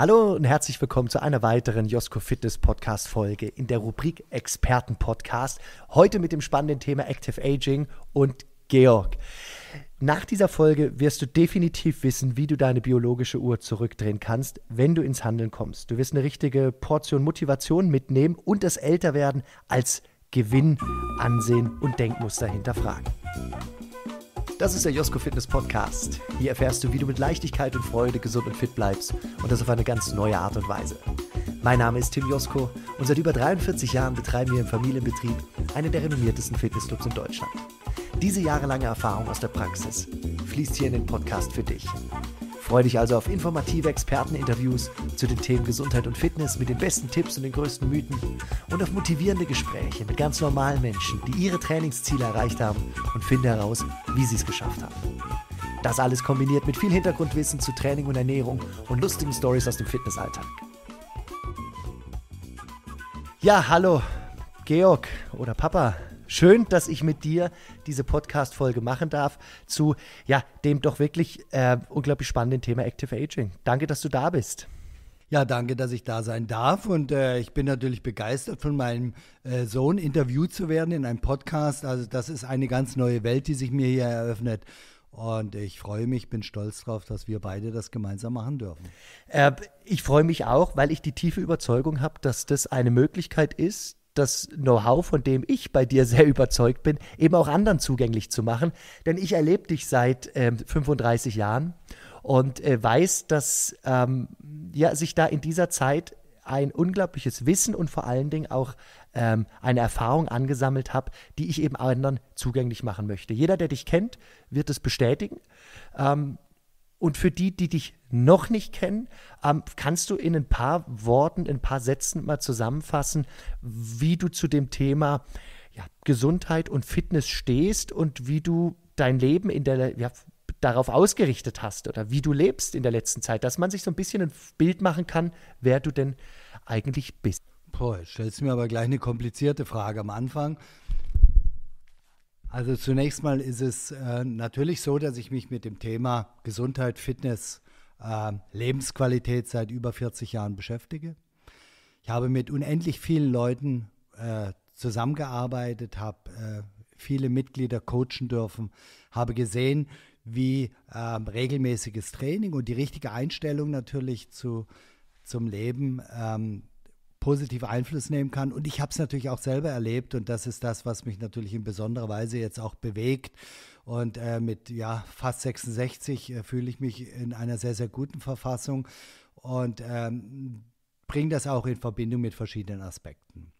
Hallo und herzlich willkommen zu einer weiteren Josko Fitness Podcast Folge in der Rubrik Experten Podcast. Heute mit dem spannenden Thema Active Aging und Georg. Nach dieser Folge wirst du definitiv wissen, wie du deine biologische Uhr zurückdrehen kannst, wenn du ins Handeln kommst. Du wirst eine richtige Portion Motivation mitnehmen und das Älterwerden als Gewinn ansehen und Denkmuster hinterfragen. Das ist der Josko Fitness Podcast. Hier erfährst du, wie du mit Leichtigkeit und Freude gesund und fit bleibst und das auf eine ganz neue Art und Weise. Mein Name ist Tim Josko und seit über 43 Jahren betreiben wir im Familienbetrieb einen der renommiertesten Fitnessclubs in Deutschland. Diese jahrelange Erfahrung aus der Praxis fließt hier in den Podcast für dich. Freue dich also auf informative Experteninterviews zu den Themen Gesundheit und Fitness mit den besten Tipps und den größten Mythen und auf motivierende Gespräche mit ganz normalen Menschen, die ihre Trainingsziele erreicht haben und finde heraus, wie sie es geschafft haben. Das alles kombiniert mit viel Hintergrundwissen zu Training und Ernährung und lustigen Stories aus dem Fitnessalltag. Ja, hallo, Georg oder Papa. Schön, dass ich mit dir diese Podcast-Folge machen darf zu ja, dem doch wirklich äh, unglaublich spannenden Thema Active Aging. Danke, dass du da bist. Ja, danke, dass ich da sein darf. Und äh, ich bin natürlich begeistert, von meinem äh, Sohn interviewt zu werden in einem Podcast. Also das ist eine ganz neue Welt, die sich mir hier eröffnet. Und ich freue mich, bin stolz darauf, dass wir beide das gemeinsam machen dürfen. Äh, ich freue mich auch, weil ich die tiefe Überzeugung habe, dass das eine Möglichkeit ist, das Know-how, von dem ich bei dir sehr überzeugt bin, eben auch anderen zugänglich zu machen. Denn ich erlebe dich seit ähm, 35 Jahren und äh, weiß, dass ähm, ja, sich da in dieser Zeit ein unglaubliches Wissen und vor allen Dingen auch ähm, eine Erfahrung angesammelt habe, die ich eben anderen zugänglich machen möchte. Jeder, der dich kennt, wird es bestätigen. Ähm, und für die, die dich noch nicht kennen, ähm, kannst du in ein paar Worten, in ein paar Sätzen mal zusammenfassen, wie du zu dem Thema ja, Gesundheit und Fitness stehst und wie du dein Leben in der, ja, darauf ausgerichtet hast oder wie du lebst in der letzten Zeit, dass man sich so ein bisschen ein Bild machen kann, wer du denn eigentlich bist. Boah, stellst du mir aber gleich eine komplizierte Frage am Anfang. Also zunächst mal ist es äh, natürlich so, dass ich mich mit dem Thema Gesundheit, Fitness, äh, Lebensqualität seit über 40 Jahren beschäftige. Ich habe mit unendlich vielen Leuten äh, zusammengearbeitet, habe äh, viele Mitglieder coachen dürfen, habe gesehen, wie ähm, regelmäßiges Training und die richtige Einstellung natürlich zu, zum Leben ähm, positiv Einfluss nehmen kann. Und ich habe es natürlich auch selber erlebt und das ist das, was mich natürlich in besonderer Weise jetzt auch bewegt. Und äh, mit ja, fast 66 äh, fühle ich mich in einer sehr, sehr guten Verfassung und ähm, bringe das auch in Verbindung mit verschiedenen Aspekten.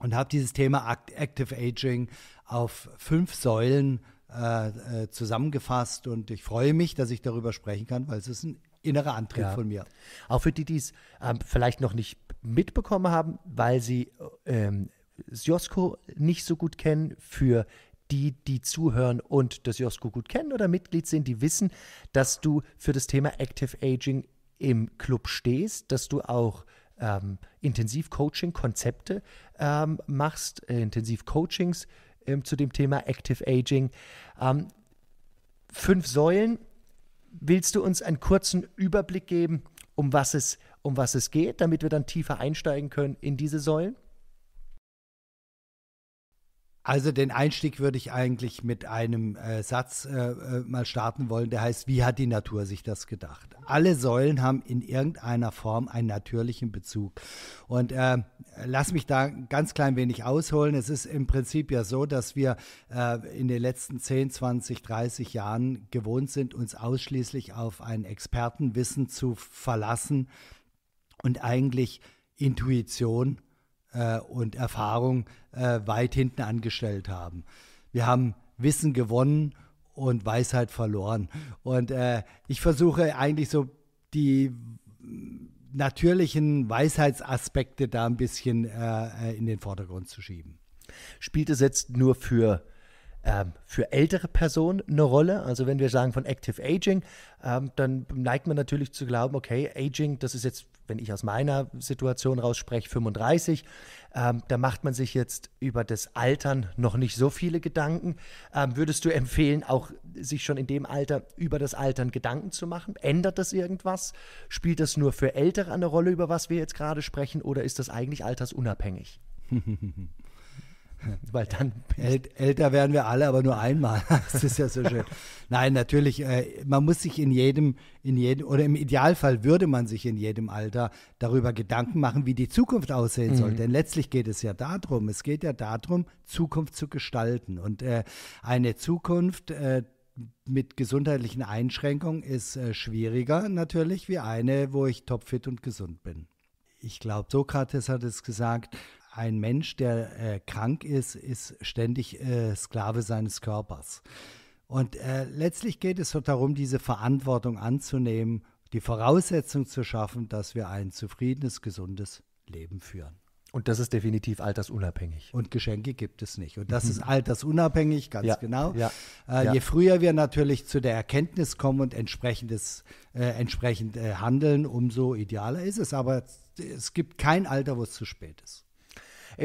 Und habe dieses Thema Active Aging auf fünf Säulen äh, äh, zusammengefasst und ich freue mich, dass ich darüber sprechen kann, weil es ist ein innerer Antrieb ja. von mir. Auch für die, die es ähm, vielleicht noch nicht mitbekommen haben, weil sie ähm, Josko nicht so gut kennen, für die, die zuhören und das Josko gut kennen oder Mitglied sind, die wissen, dass du für das Thema Active Aging im Club stehst, dass du auch ähm, Intensiv-Coaching-Konzepte ähm, machst, äh, Intensiv-Coachings ähm, zu dem Thema Active Aging. Ähm, fünf Säulen, Willst du uns einen kurzen Überblick geben, um was es, um was es geht, damit wir dann tiefer einsteigen können in diese Säulen? Also den Einstieg würde ich eigentlich mit einem äh, Satz äh, äh, mal starten wollen, der heißt, wie hat die Natur sich das gedacht? Alle Säulen haben in irgendeiner Form einen natürlichen Bezug. Und äh, lass mich da ganz klein wenig ausholen. Es ist im Prinzip ja so, dass wir äh, in den letzten 10, 20, 30 Jahren gewohnt sind, uns ausschließlich auf ein Expertenwissen zu verlassen und eigentlich Intuition äh, und Erfahrung äh, weit hinten angestellt haben. Wir haben Wissen gewonnen und Weisheit verloren. Und äh, ich versuche eigentlich so die natürlichen Weisheitsaspekte da ein bisschen äh, äh, in den Vordergrund zu schieben. Spielt es jetzt nur für ähm, für ältere Personen eine Rolle. Also wenn wir sagen von Active Aging, ähm, dann neigt man natürlich zu glauben, okay, Aging, das ist jetzt wenn ich aus meiner Situation raus spreche, 35, ähm, da macht man sich jetzt über das Altern noch nicht so viele Gedanken. Ähm, würdest du empfehlen, auch sich schon in dem Alter über das Altern Gedanken zu machen? Ändert das irgendwas? Spielt das nur für Ältere eine Rolle, über was wir jetzt gerade sprechen, oder ist das eigentlich altersunabhängig? Weil dann äl älter werden wir alle, aber nur einmal. das ist ja so schön. Nein, natürlich, äh, man muss sich in jedem, in jedem, oder im Idealfall würde man sich in jedem Alter darüber Gedanken machen, wie die Zukunft aussehen mhm. soll. Denn letztlich geht es ja darum, es geht ja darum, Zukunft zu gestalten. Und äh, eine Zukunft, äh, mit gesundheitlichen Einschränkungen ist äh, schwieriger natürlich wie eine, wo ich topfit und gesund bin. Ich glaube, Sokrates hat es gesagt, ein Mensch, der äh, krank ist, ist ständig äh, Sklave seines Körpers. Und äh, letztlich geht es darum, diese Verantwortung anzunehmen, die Voraussetzung zu schaffen, dass wir ein zufriedenes, gesundes Leben führen. Und das ist definitiv altersunabhängig. Und Geschenke gibt es nicht. Und das mhm. ist altersunabhängig, ganz ja, genau. Ja, äh, ja. Je früher wir natürlich zu der Erkenntnis kommen und entsprechendes, äh, entsprechend äh, handeln, umso idealer ist es. Aber es gibt kein Alter, wo es zu spät ist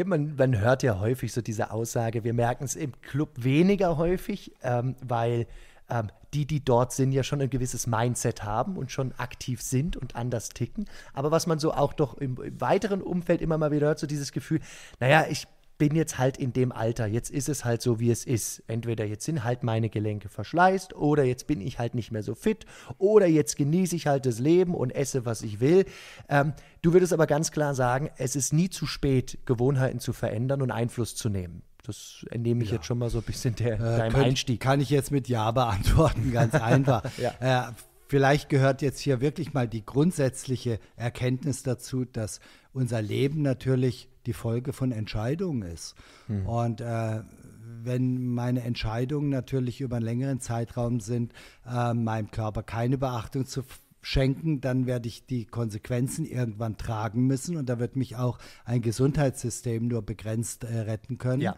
man, man hört ja häufig so diese Aussage, wir merken es im Club weniger häufig, ähm, weil ähm, die, die dort sind, ja schon ein gewisses Mindset haben und schon aktiv sind und anders ticken. Aber was man so auch doch im, im weiteren Umfeld immer mal wieder hört, so dieses Gefühl, naja, ich bin jetzt halt in dem Alter, jetzt ist es halt so, wie es ist. Entweder jetzt sind halt meine Gelenke verschleißt oder jetzt bin ich halt nicht mehr so fit oder jetzt genieße ich halt das Leben und esse, was ich will. Ähm, du würdest aber ganz klar sagen, es ist nie zu spät, Gewohnheiten zu verändern und Einfluss zu nehmen. Das entnehme ich ja. jetzt schon mal so ein bisschen der, äh, deinem könnt, Einstieg. Kann ich jetzt mit Ja beantworten, ganz einfach. ja. äh, vielleicht gehört jetzt hier wirklich mal die grundsätzliche Erkenntnis dazu, dass unser Leben natürlich die Folge von Entscheidungen ist. Hm. Und äh, wenn meine Entscheidungen natürlich über einen längeren Zeitraum sind, äh, meinem Körper keine Beachtung zu schenken, dann werde ich die Konsequenzen irgendwann tragen müssen und da wird mich auch ein Gesundheitssystem nur begrenzt äh, retten können. Ja.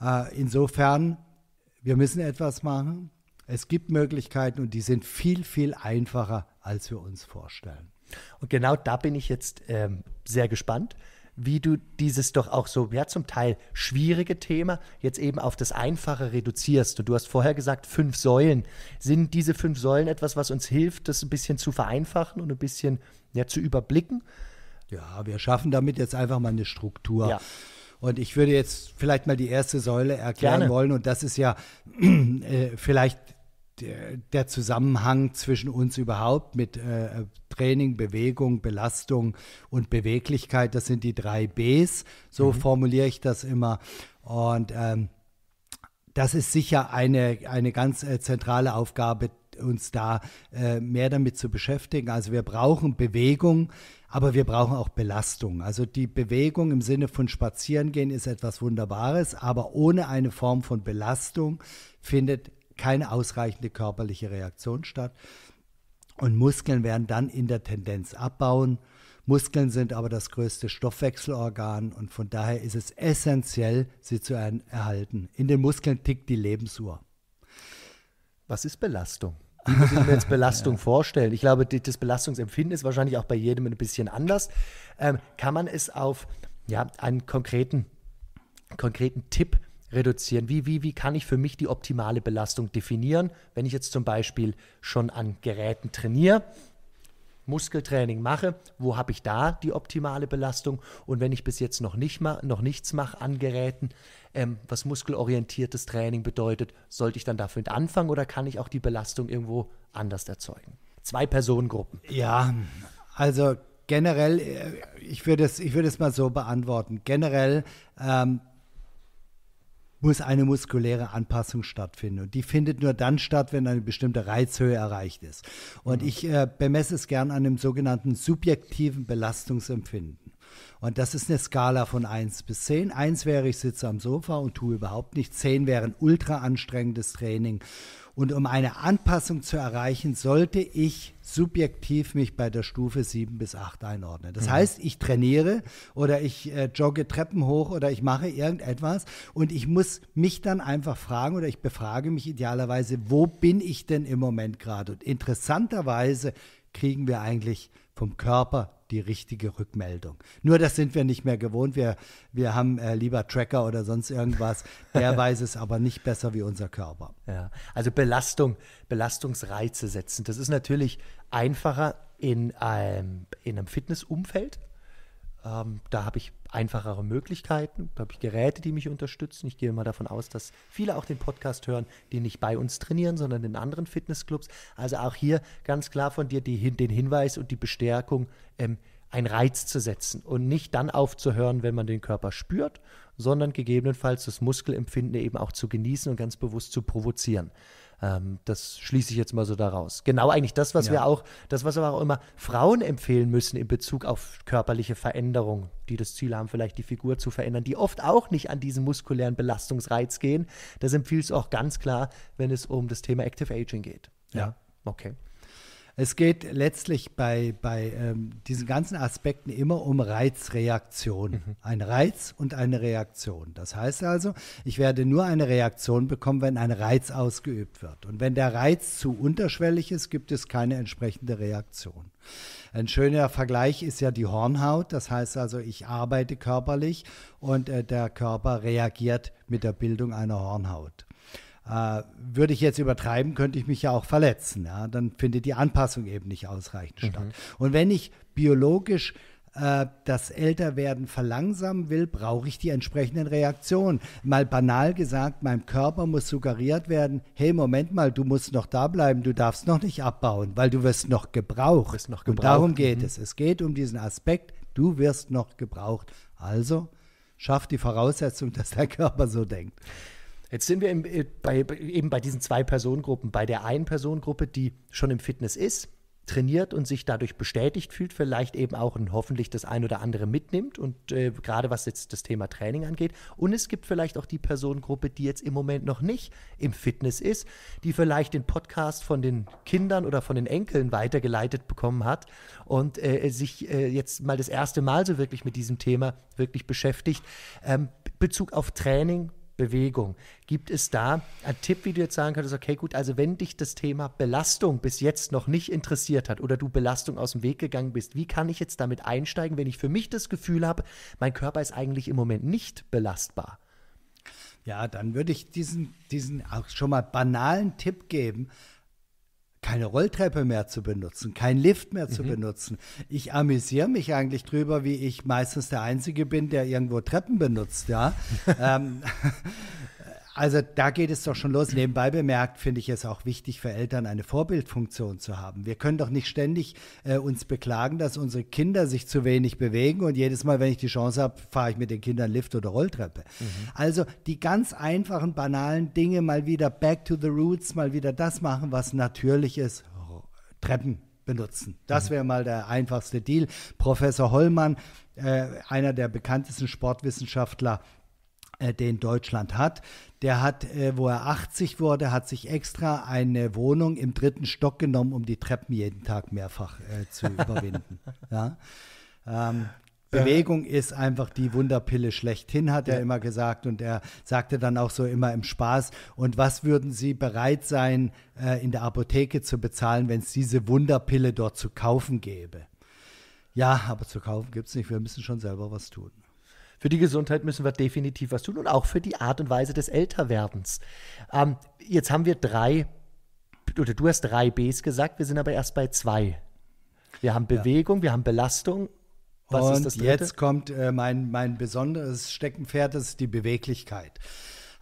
Äh, insofern, wir müssen etwas machen. Es gibt Möglichkeiten und die sind viel, viel einfacher, als wir uns vorstellen. Und genau da bin ich jetzt ähm, sehr gespannt wie du dieses doch auch so, ja, zum Teil schwierige Thema jetzt eben auf das Einfache reduzierst. Und du hast vorher gesagt, fünf Säulen. Sind diese fünf Säulen etwas, was uns hilft, das ein bisschen zu vereinfachen und ein bisschen ja, zu überblicken? Ja, wir schaffen damit jetzt einfach mal eine Struktur. Ja. Und ich würde jetzt vielleicht mal die erste Säule erklären Gerne. wollen. Und das ist ja äh, vielleicht der, Zusammenhang zwischen uns überhaupt mit äh, Training, Bewegung, Belastung und Beweglichkeit, das sind die drei Bs, so mhm. formuliere ich das immer. Und ähm, das ist sicher eine, eine ganz äh, zentrale Aufgabe, uns da äh, mehr damit zu beschäftigen. Also wir brauchen Bewegung, aber wir brauchen auch Belastung. Also die Bewegung im Sinne von Spazierengehen ist etwas Wunderbares, aber ohne eine Form von Belastung findet keine ausreichende körperliche Reaktion statt. Und Muskeln werden dann in der Tendenz abbauen. Muskeln sind aber das größte Stoffwechselorgan und von daher ist es essentiell, sie zu erhalten. In den Muskeln tickt die Lebensuhr. Was ist Belastung? Wie muss ich mir jetzt Belastung ja. vorstellen? Ich glaube, das Belastungsempfinden ist wahrscheinlich auch bei jedem ein bisschen anders. Ähm, kann man es auf ja, einen konkreten, konkreten Tipp reduzieren? Wie, wie, wie kann ich für mich die optimale Belastung definieren, wenn ich jetzt zum Beispiel schon an Geräten trainiere? Muskeltraining mache, wo habe ich da die optimale Belastung und wenn ich bis jetzt noch, nicht ma noch nichts mache an Geräten, ähm, was muskelorientiertes Training bedeutet, sollte ich dann dafür anfangen oder kann ich auch die Belastung irgendwo anders erzeugen? Zwei Personengruppen. Ja, also generell, äh, ich würde es, ich es mal so beantworten. Generell ähm, muss eine muskuläre Anpassung stattfinden. Und die findet nur dann statt, wenn eine bestimmte Reizhöhe erreicht ist. Und mhm. ich äh, bemesse es gern an einem sogenannten subjektiven Belastungsempfinden. Und das ist eine Skala von 1 bis 10. 1 wäre, ich sitze am Sofa und tue überhaupt nichts. 10 wäre ein ultra anstrengendes Training. Und um eine Anpassung zu erreichen, sollte ich subjektiv mich bei der Stufe 7 bis 8 einordnen. Das mhm. heißt, ich trainiere oder ich äh, jogge Treppen hoch oder ich mache irgendetwas und ich muss mich dann einfach fragen oder ich befrage mich idealerweise, wo bin ich denn im Moment gerade? Und interessanterweise kriegen wir eigentlich vom Körper die richtige Rückmeldung. Nur das sind wir nicht mehr gewohnt. Wir, wir haben äh, lieber Tracker oder sonst irgendwas. Der weiß es aber nicht besser wie unser Körper. Ja, also Belastung, Belastungsreize setzen. Das ist natürlich einfacher in einem, in einem Fitnessumfeld. Ähm, da habe ich einfachere Möglichkeiten, habe ich Geräte, die mich unterstützen. Ich gehe mal davon aus, dass viele auch den Podcast hören, die nicht bei uns trainieren, sondern in anderen Fitnessclubs. Also auch hier ganz klar von dir die, den Hinweis und die Bestärkung, ähm, einen Reiz zu setzen und nicht dann aufzuhören, wenn man den Körper spürt, sondern gegebenenfalls das Muskelempfinden eben auch zu genießen und ganz bewusst zu provozieren. Ähm, das schließe ich jetzt mal so daraus. Genau eigentlich das, was ja. wir auch, das, was aber auch immer Frauen empfehlen müssen in Bezug auf körperliche Veränderung, die das Ziel haben, vielleicht die Figur zu verändern, die oft auch nicht an diesen muskulären Belastungsreiz gehen. Das empfiehlst du auch ganz klar, wenn es um das Thema Active Aging geht. ja. ja? Okay. Es geht letztlich bei, bei ähm, diesen ganzen Aspekten immer um Reizreaktion. Mhm. Ein Reiz und eine Reaktion. Das heißt also, ich werde nur eine Reaktion bekommen, wenn ein Reiz ausgeübt wird. Und wenn der Reiz zu unterschwellig ist, gibt es keine entsprechende Reaktion. Ein schöner Vergleich ist ja die Hornhaut. Das heißt also, ich arbeite körperlich und äh, der Körper reagiert mit der Bildung einer Hornhaut. Äh, würde ich jetzt übertreiben, könnte ich mich ja auch verletzen. Ja? Dann findet die Anpassung eben nicht ausreichend mhm. statt. Und wenn ich biologisch äh, das Älterwerden verlangsamen will, brauche ich die entsprechenden Reaktionen. Mal banal gesagt, meinem Körper muss suggeriert werden, hey, Moment mal, du musst noch da bleiben, du darfst noch nicht abbauen, weil du wirst noch gebraucht. Wirst noch gebraucht. Und darum geht mhm. es. Es geht um diesen Aspekt, du wirst noch gebraucht. Also schaff die Voraussetzung, dass dein Körper so denkt. Jetzt sind wir im, äh, bei, eben bei diesen zwei Personengruppen. Bei der einen Personengruppe, die schon im Fitness ist, trainiert und sich dadurch bestätigt fühlt, vielleicht eben auch und hoffentlich das ein oder andere mitnimmt und äh, gerade was jetzt das Thema Training angeht. Und es gibt vielleicht auch die Personengruppe, die jetzt im Moment noch nicht im Fitness ist, die vielleicht den Podcast von den Kindern oder von den Enkeln weitergeleitet bekommen hat und äh, sich äh, jetzt mal das erste Mal so wirklich mit diesem Thema wirklich beschäftigt. Ähm, Bezug auf Training, Bewegung. Gibt es da einen Tipp, wie du jetzt sagen könntest, okay, gut, also wenn dich das Thema Belastung bis jetzt noch nicht interessiert hat oder du Belastung aus dem Weg gegangen bist, wie kann ich jetzt damit einsteigen, wenn ich für mich das Gefühl habe, mein Körper ist eigentlich im Moment nicht belastbar? Ja, dann würde ich diesen, diesen auch schon mal banalen Tipp geben, keine Rolltreppe mehr zu benutzen, keinen Lift mehr zu mhm. benutzen. Ich amüsiere mich eigentlich drüber, wie ich meistens der Einzige bin, der irgendwo Treppen benutzt, ja. ähm, also da geht es doch schon los. Nebenbei bemerkt finde ich es auch wichtig für Eltern, eine Vorbildfunktion zu haben. Wir können doch nicht ständig äh, uns beklagen, dass unsere Kinder sich zu wenig bewegen und jedes Mal, wenn ich die Chance habe, fahre ich mit den Kindern Lift oder Rolltreppe. Mhm. Also die ganz einfachen, banalen Dinge, mal wieder back to the roots, mal wieder das machen, was natürlich ist. Treppen benutzen. Das mhm. wäre mal der einfachste Deal. Professor Hollmann, äh, einer der bekanntesten Sportwissenschaftler, äh, den Deutschland hat. Der hat, äh, wo er 80 wurde, hat sich extra eine Wohnung im dritten Stock genommen, um die Treppen jeden Tag mehrfach äh, zu überwinden. Ja? Ähm, ja. Bewegung ist einfach die Wunderpille schlechthin, hat ja. er immer gesagt. Und er sagte dann auch so immer im Spaß, und was würden Sie bereit sein, äh, in der Apotheke zu bezahlen, wenn es diese Wunderpille dort zu kaufen gäbe? Ja, aber zu kaufen gibt es nicht. Wir müssen schon selber was tun. Für die Gesundheit müssen wir definitiv was tun und auch für die Art und Weise des Älterwerdens. Ähm, jetzt haben wir drei, oder du hast drei Bs gesagt, wir sind aber erst bei zwei. Wir haben Bewegung, ja. wir haben Belastung. Was und jetzt kommt äh, mein, mein besonderes Steckenpferd, das ist die Beweglichkeit.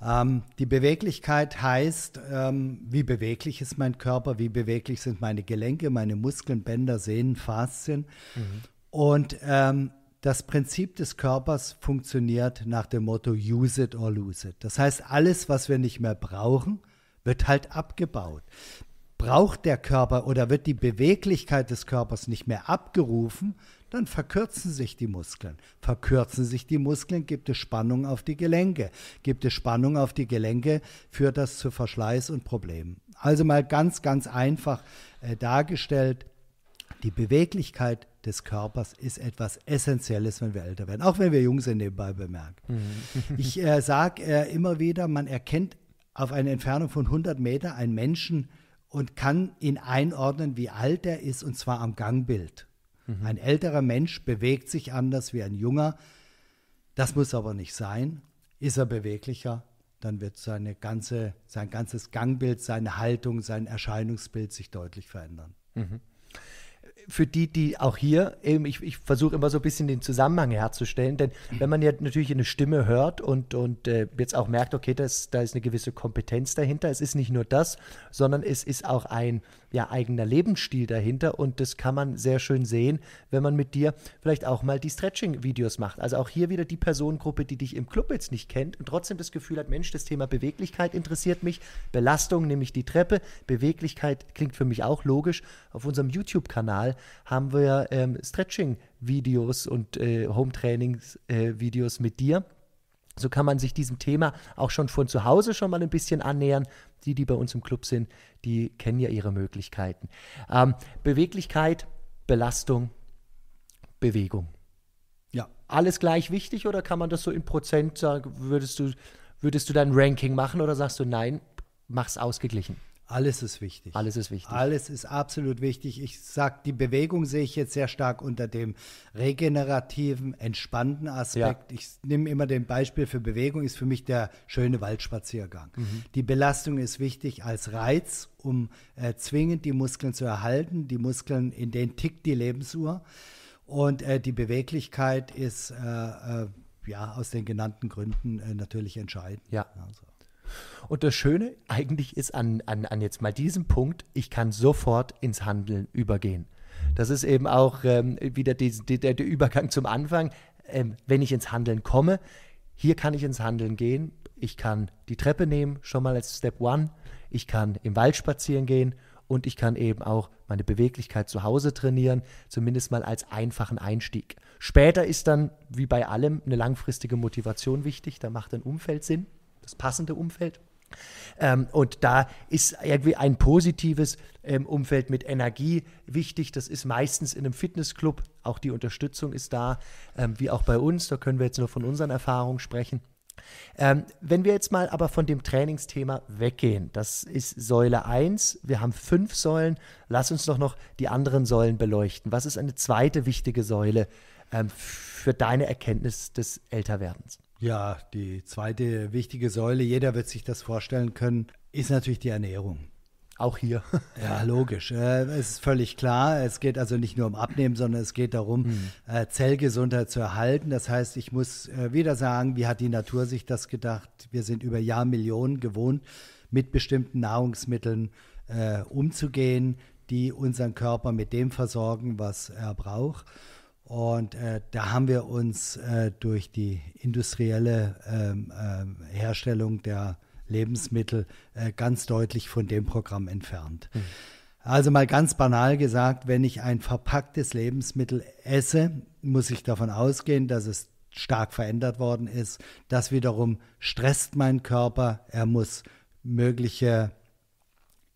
Ähm, die Beweglichkeit heißt, ähm, wie beweglich ist mein Körper, wie beweglich sind meine Gelenke, meine Muskeln, Bänder, Sehnen, Faszien. Mhm. Und ähm, das Prinzip des Körpers funktioniert nach dem Motto Use it or lose it. Das heißt, alles, was wir nicht mehr brauchen, wird halt abgebaut. Braucht der Körper oder wird die Beweglichkeit des Körpers nicht mehr abgerufen, dann verkürzen sich die Muskeln. Verkürzen sich die Muskeln, gibt es Spannung auf die Gelenke. Gibt es Spannung auf die Gelenke, führt das zu Verschleiß und Problemen. Also mal ganz, ganz einfach äh, dargestellt, die Beweglichkeit des Körpers ist etwas Essentielles, wenn wir älter werden. Auch wenn wir jung sind, nebenbei bemerkt. Mhm. Ich äh, sage äh, immer wieder, man erkennt auf eine Entfernung von 100 Meter einen Menschen und kann ihn einordnen, wie alt er ist, und zwar am Gangbild. Mhm. Ein älterer Mensch bewegt sich anders wie ein junger. Das muss aber nicht sein. Ist er beweglicher, dann wird seine ganze, sein ganzes Gangbild, seine Haltung, sein Erscheinungsbild sich deutlich verändern. Mhm für die, die auch hier, eben, ich, ich versuche immer so ein bisschen den Zusammenhang herzustellen, denn mhm. wenn man ja natürlich eine Stimme hört und, und äh, jetzt auch merkt, okay, das, da ist eine gewisse Kompetenz dahinter, es ist nicht nur das, sondern es ist auch ein ja, eigener Lebensstil dahinter und das kann man sehr schön sehen, wenn man mit dir vielleicht auch mal die Stretching-Videos macht. Also auch hier wieder die Personengruppe, die dich im Club jetzt nicht kennt und trotzdem das Gefühl hat, Mensch, das Thema Beweglichkeit interessiert mich, Belastung nämlich die Treppe, Beweglichkeit klingt für mich auch logisch. Auf unserem YouTube-Kanal haben wir ähm, Stretching-Videos und äh, Home-Trainings-Videos äh, mit dir so kann man sich diesem Thema auch schon von zu Hause schon mal ein bisschen annähern. Die, die bei uns im Club sind, die kennen ja ihre Möglichkeiten. Ähm, Beweglichkeit, Belastung, Bewegung. Ja. Alles gleich wichtig oder kann man das so in Prozent sagen? Würdest du, würdest du dein Ranking machen oder sagst du, nein, mach's ausgeglichen? Alles ist wichtig. Alles ist wichtig. Alles ist absolut wichtig. Ich sage, die Bewegung sehe ich jetzt sehr stark unter dem regenerativen, entspannten Aspekt. Ja. Ich nehme immer den Beispiel für Bewegung ist für mich der schöne Waldspaziergang. Mhm. Die Belastung ist wichtig als Reiz, um äh, zwingend die Muskeln zu erhalten. Die Muskeln, in denen tickt die Lebensuhr. Und äh, die Beweglichkeit ist äh, äh ja aus den genannten Gründen äh, natürlich entscheidend. Ja. Also. Und das Schöne eigentlich ist an, an, an jetzt mal diesem Punkt, ich kann sofort ins Handeln übergehen. Das ist eben auch ähm, wieder die, die, der, der, Übergang zum Anfang. Ähm, wenn ich ins Handeln komme, hier kann ich ins Handeln gehen. Ich kann die Treppe nehmen, schon mal als Step One. Ich kann im Wald spazieren gehen und ich kann eben auch meine Beweglichkeit zu Hause trainieren, zumindest mal als einfachen Einstieg. Später ist dann, wie bei allem, eine langfristige Motivation wichtig. Da macht ein Umfeld Sinn das passende Umfeld. Ähm, und da ist irgendwie ein positives ähm, Umfeld mit Energie wichtig. Das ist meistens in einem Fitnessclub. Auch die Unterstützung ist da, ähm, wie auch bei uns. Da können wir jetzt nur von unseren Erfahrungen sprechen. Ähm, wenn wir jetzt mal aber von dem Trainingsthema weggehen, das ist Säule 1. Wir haben fünf Säulen. Lass uns doch noch die anderen Säulen beleuchten. Was ist eine zweite wichtige Säule ähm, für deine Erkenntnis des Älterwerdens? Ja, die zweite wichtige Säule, jeder wird sich das vorstellen können, ist natürlich die Ernährung. Auch hier. ja, logisch. Äh, es ist völlig klar, es geht also nicht nur um Abnehmen, sondern es geht darum, mhm. Zellgesundheit zu erhalten. Das heißt, ich muss äh, wieder sagen, wie hat die Natur sich das gedacht? Wir sind über Jahrmillionen gewohnt, mit bestimmten Nahrungsmitteln umzugehen, die unseren Körper mit dem versorgen, was er braucht. Und äh, da haben wir uns äh, durch die industrielle ähm, äh, Herstellung der Lebensmittel äh, ganz deutlich von dem Programm entfernt. Mhm. Also mal ganz banal gesagt, wenn ich ein verpacktes Lebensmittel esse, muss ich davon ausgehen, dass es stark verändert worden ist. Das wiederum stresst meinen Körper. Er muss mögliche,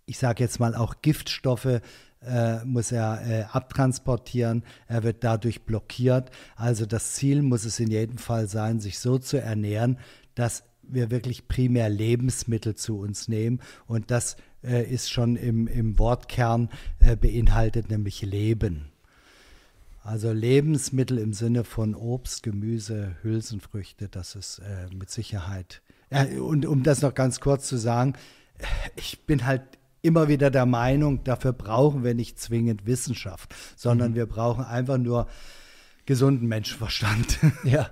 ich sage jetzt mal auch Giftstoffe äh, muss er äh, abtransportieren, er wird dadurch blockiert. Also das Ziel muss es in jedem Fall sein, sich so zu ernähren, dass wir wirklich primär Lebensmittel zu uns nehmen und das äh, ist schon im, im Wortkern äh, beinhaltet, nämlich Leben. Also Lebensmittel im Sinne von Obst, Gemüse, Hülsenfrüchte, das ist äh, mit Sicherheit. Äh, und um das noch ganz kurz zu sagen, ich bin halt immer wieder der Meinung, dafür brauchen wir nicht zwingend Wissenschaft, sondern mhm. wir brauchen einfach nur gesunden Menschenverstand. Ja.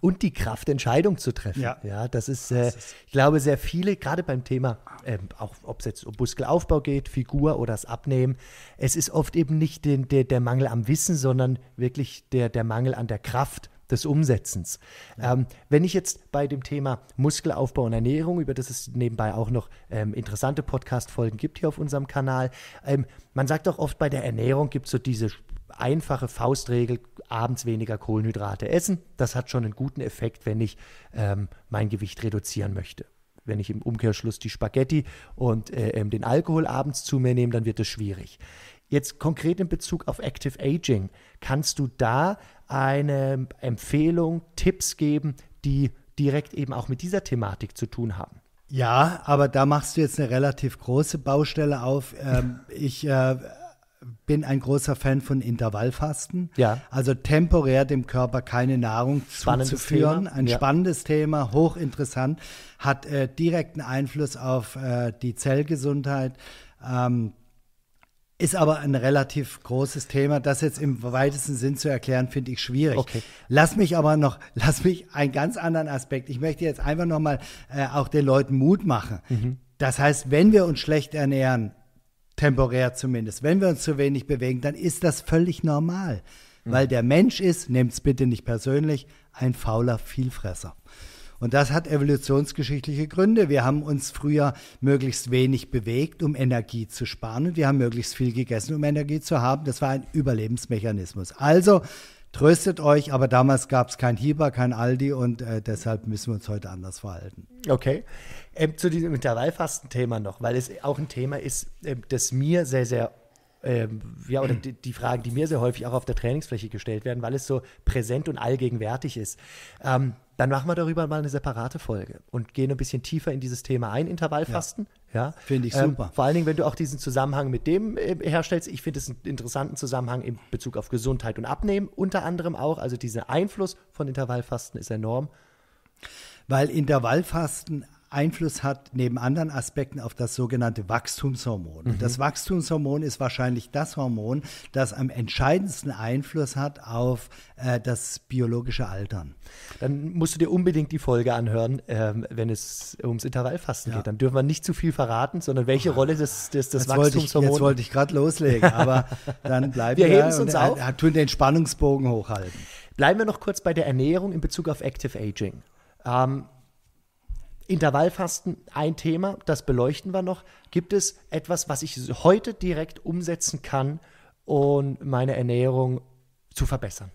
Und die Kraft, Entscheidung zu treffen. Ja, ja das ist, äh, ich glaube, sehr viele, gerade beim Thema, äh, auch ob es jetzt um Muskelaufbau geht, Figur oder das Abnehmen, es ist oft eben nicht den, der, der Mangel am Wissen, sondern wirklich der, der Mangel an der Kraft des Umsetzens. Ähm, wenn ich jetzt bei dem Thema Muskelaufbau und Ernährung, über das es nebenbei auch noch ähm, interessante Podcast-Folgen gibt hier auf unserem Kanal, ähm, man sagt auch oft bei der Ernährung gibt es so diese einfache Faustregel, abends weniger Kohlenhydrate essen. Das hat schon einen guten Effekt, wenn ich ähm, mein Gewicht reduzieren möchte. Wenn ich im Umkehrschluss die Spaghetti und äh, ähm, den Alkohol abends zu mir nehme, dann wird es schwierig. Jetzt konkret in Bezug auf Active Aging, kannst du da eine Empfehlung, Tipps geben, die direkt eben auch mit dieser Thematik zu tun haben. Ja, aber da machst du jetzt eine relativ große Baustelle auf. Ähm, ich äh, bin ein großer Fan von Intervallfasten. Ja. Also temporär dem Körper keine Nahrung spannendes zuzuführen. Thema. Ein ja. spannendes Thema, hochinteressant, hat äh, direkten Einfluss auf äh, die Zellgesundheit. Ähm, ist aber ein relativ großes Thema. Das jetzt im weitesten Sinn zu erklären, finde ich schwierig. Okay. Lass mich aber noch, lass mich einen ganz anderen Aspekt. Ich möchte jetzt einfach nochmal äh, auch den Leuten Mut machen. Mhm. Das heißt, wenn wir uns schlecht ernähren, temporär zumindest, wenn wir uns zu wenig bewegen, dann ist das völlig normal. Mhm. Weil der Mensch ist, nehmt es bitte nicht persönlich, ein fauler Vielfresser. Und das hat evolutionsgeschichtliche Gründe. Wir haben uns früher möglichst wenig bewegt, um Energie zu sparen. Und wir haben möglichst viel gegessen, um Energie zu haben. Das war ein Überlebensmechanismus. Also tröstet euch, aber damals gab es kein Hieber, kein Aldi und äh, deshalb müssen wir uns heute anders verhalten. Okay. Ähm, zu diesem Intervallfasten-Thema noch, weil es auch ein Thema ist, äh, das mir sehr, sehr ähm, ja, oder die, die, Fragen, die mir sehr häufig auch auf der Trainingsfläche gestellt werden, weil es so präsent und allgegenwärtig ist. Ähm, dann machen wir darüber mal eine separate Folge und gehen ein bisschen tiefer in dieses Thema ein, Intervallfasten. Ja, ja. Finde ich ähm, super. Ähm, vor allen Dingen, wenn du auch diesen Zusammenhang mit dem äh, herstellst. Ich finde es einen interessanten Zusammenhang in Bezug auf Gesundheit und Abnehmen unter anderem auch. Also dieser Einfluss von Intervallfasten ist enorm. Weil Intervallfasten Einfluss hat neben anderen Aspekten auf das sogenannte Wachstumshormon. Mhm. Das Wachstumshormon ist wahrscheinlich das Hormon, das am entscheidendsten Einfluss hat auf äh, das biologische Altern. Dann musst du dir unbedingt die Folge anhören, ähm, wenn es ums Intervallfasten ja. geht. Dann dürfen wir nicht zu viel verraten, sondern welche Rolle das, das, das jetzt Wachstumshormon. Wollte ich, jetzt wollte ich gerade loslegen, aber dann bleiben wir. Wir heben es uns und, auf. Äh, tun den Spannungsbogen hochhalten. Bleiben wir noch kurz bei der Ernährung in Bezug auf Active Aging. Ähm, Intervallfasten, ein Thema, das beleuchten wir noch. Gibt es etwas, was ich heute direkt umsetzen kann, um meine Ernährung zu verbessern?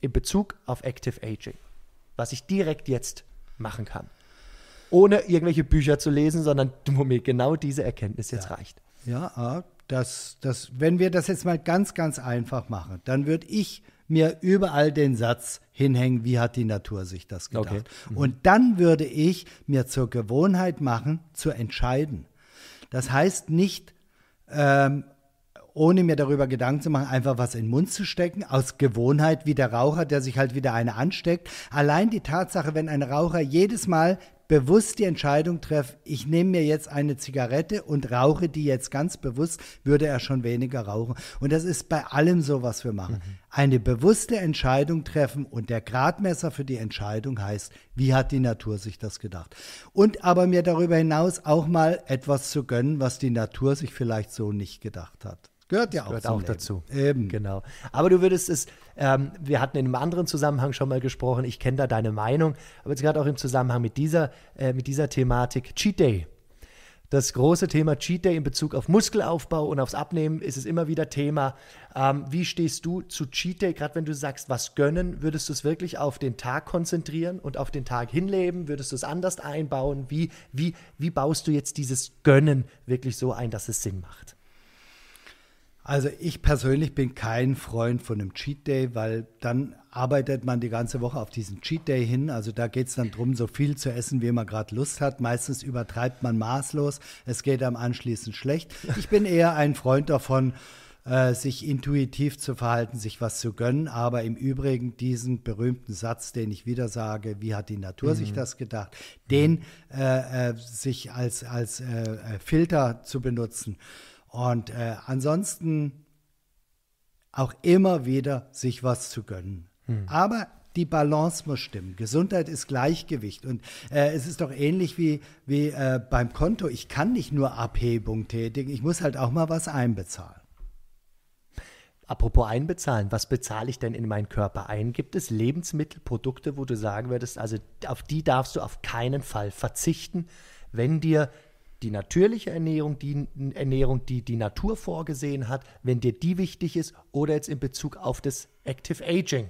In Bezug auf Active Aging. Was ich direkt jetzt machen kann. Ohne irgendwelche Bücher zu lesen, sondern wo mir genau diese Erkenntnis jetzt ja. reicht. Ja, ah, das, das, wenn wir das jetzt mal ganz, ganz einfach machen, dann würde ich mir überall den Satz hinhängen, wie hat die Natur sich das gedacht. Okay. Mhm. Und dann würde ich mir zur Gewohnheit machen, zu entscheiden. Das heißt nicht, ähm, ohne mir darüber Gedanken zu machen, einfach was in den Mund zu stecken, aus Gewohnheit wie der Raucher, der sich halt wieder eine ansteckt. Allein die Tatsache, wenn ein Raucher jedes Mal bewusst die Entscheidung treffe, ich nehme mir jetzt eine Zigarette und rauche die jetzt ganz bewusst, würde er schon weniger rauchen. Und das ist bei allem so, was wir machen. Mhm. Eine bewusste Entscheidung treffen und der Gradmesser für die Entscheidung heißt, wie hat die Natur sich das gedacht? Und aber mir darüber hinaus auch mal etwas zu gönnen, was die Natur sich vielleicht so nicht gedacht hat. Gehört ja auch, Gehört auch dazu. Eben. Genau. Aber du würdest es, ähm, wir hatten in einem anderen Zusammenhang schon mal gesprochen, ich kenne da deine Meinung, aber jetzt gerade auch im Zusammenhang mit dieser, äh, mit dieser Thematik Cheat Day. Das große Thema Cheat Day in Bezug auf Muskelaufbau und aufs Abnehmen ist es immer wieder Thema. Ähm, wie stehst du zu Cheat Day? Gerade wenn du sagst, was gönnen, würdest du es wirklich auf den Tag konzentrieren und auf den Tag hinleben? Würdest du es anders einbauen? Wie, wie, wie baust du jetzt dieses Gönnen wirklich so ein, dass es Sinn macht? Also ich persönlich bin kein Freund von einem Cheat Day, weil dann arbeitet man die ganze Woche auf diesen Cheat Day hin. Also da geht es dann darum, so viel zu essen, wie man gerade Lust hat. Meistens übertreibt man maßlos. Es geht einem anschließend schlecht. Ich bin eher ein Freund davon, äh, sich intuitiv zu verhalten, sich was zu gönnen. Aber im Übrigen diesen berühmten Satz, den ich wieder sage, wie hat die Natur mhm. sich das gedacht, den äh, äh, sich als, als äh, äh, Filter zu benutzen. Und äh, ansonsten auch immer wieder sich was zu gönnen. Hm. Aber die Balance muss stimmen. Gesundheit ist Gleichgewicht. Und äh, es ist doch ähnlich wie, wie äh, beim Konto. Ich kann nicht nur Abhebung tätigen, ich muss halt auch mal was einbezahlen. Apropos einbezahlen, was bezahle ich denn in meinen Körper ein? Gibt es Lebensmittelprodukte, wo du sagen würdest, also auf die darfst du auf keinen Fall verzichten, wenn dir die natürliche Ernährung, die Ernährung, die die Natur vorgesehen hat, wenn dir die wichtig ist oder jetzt in Bezug auf das Active Aging.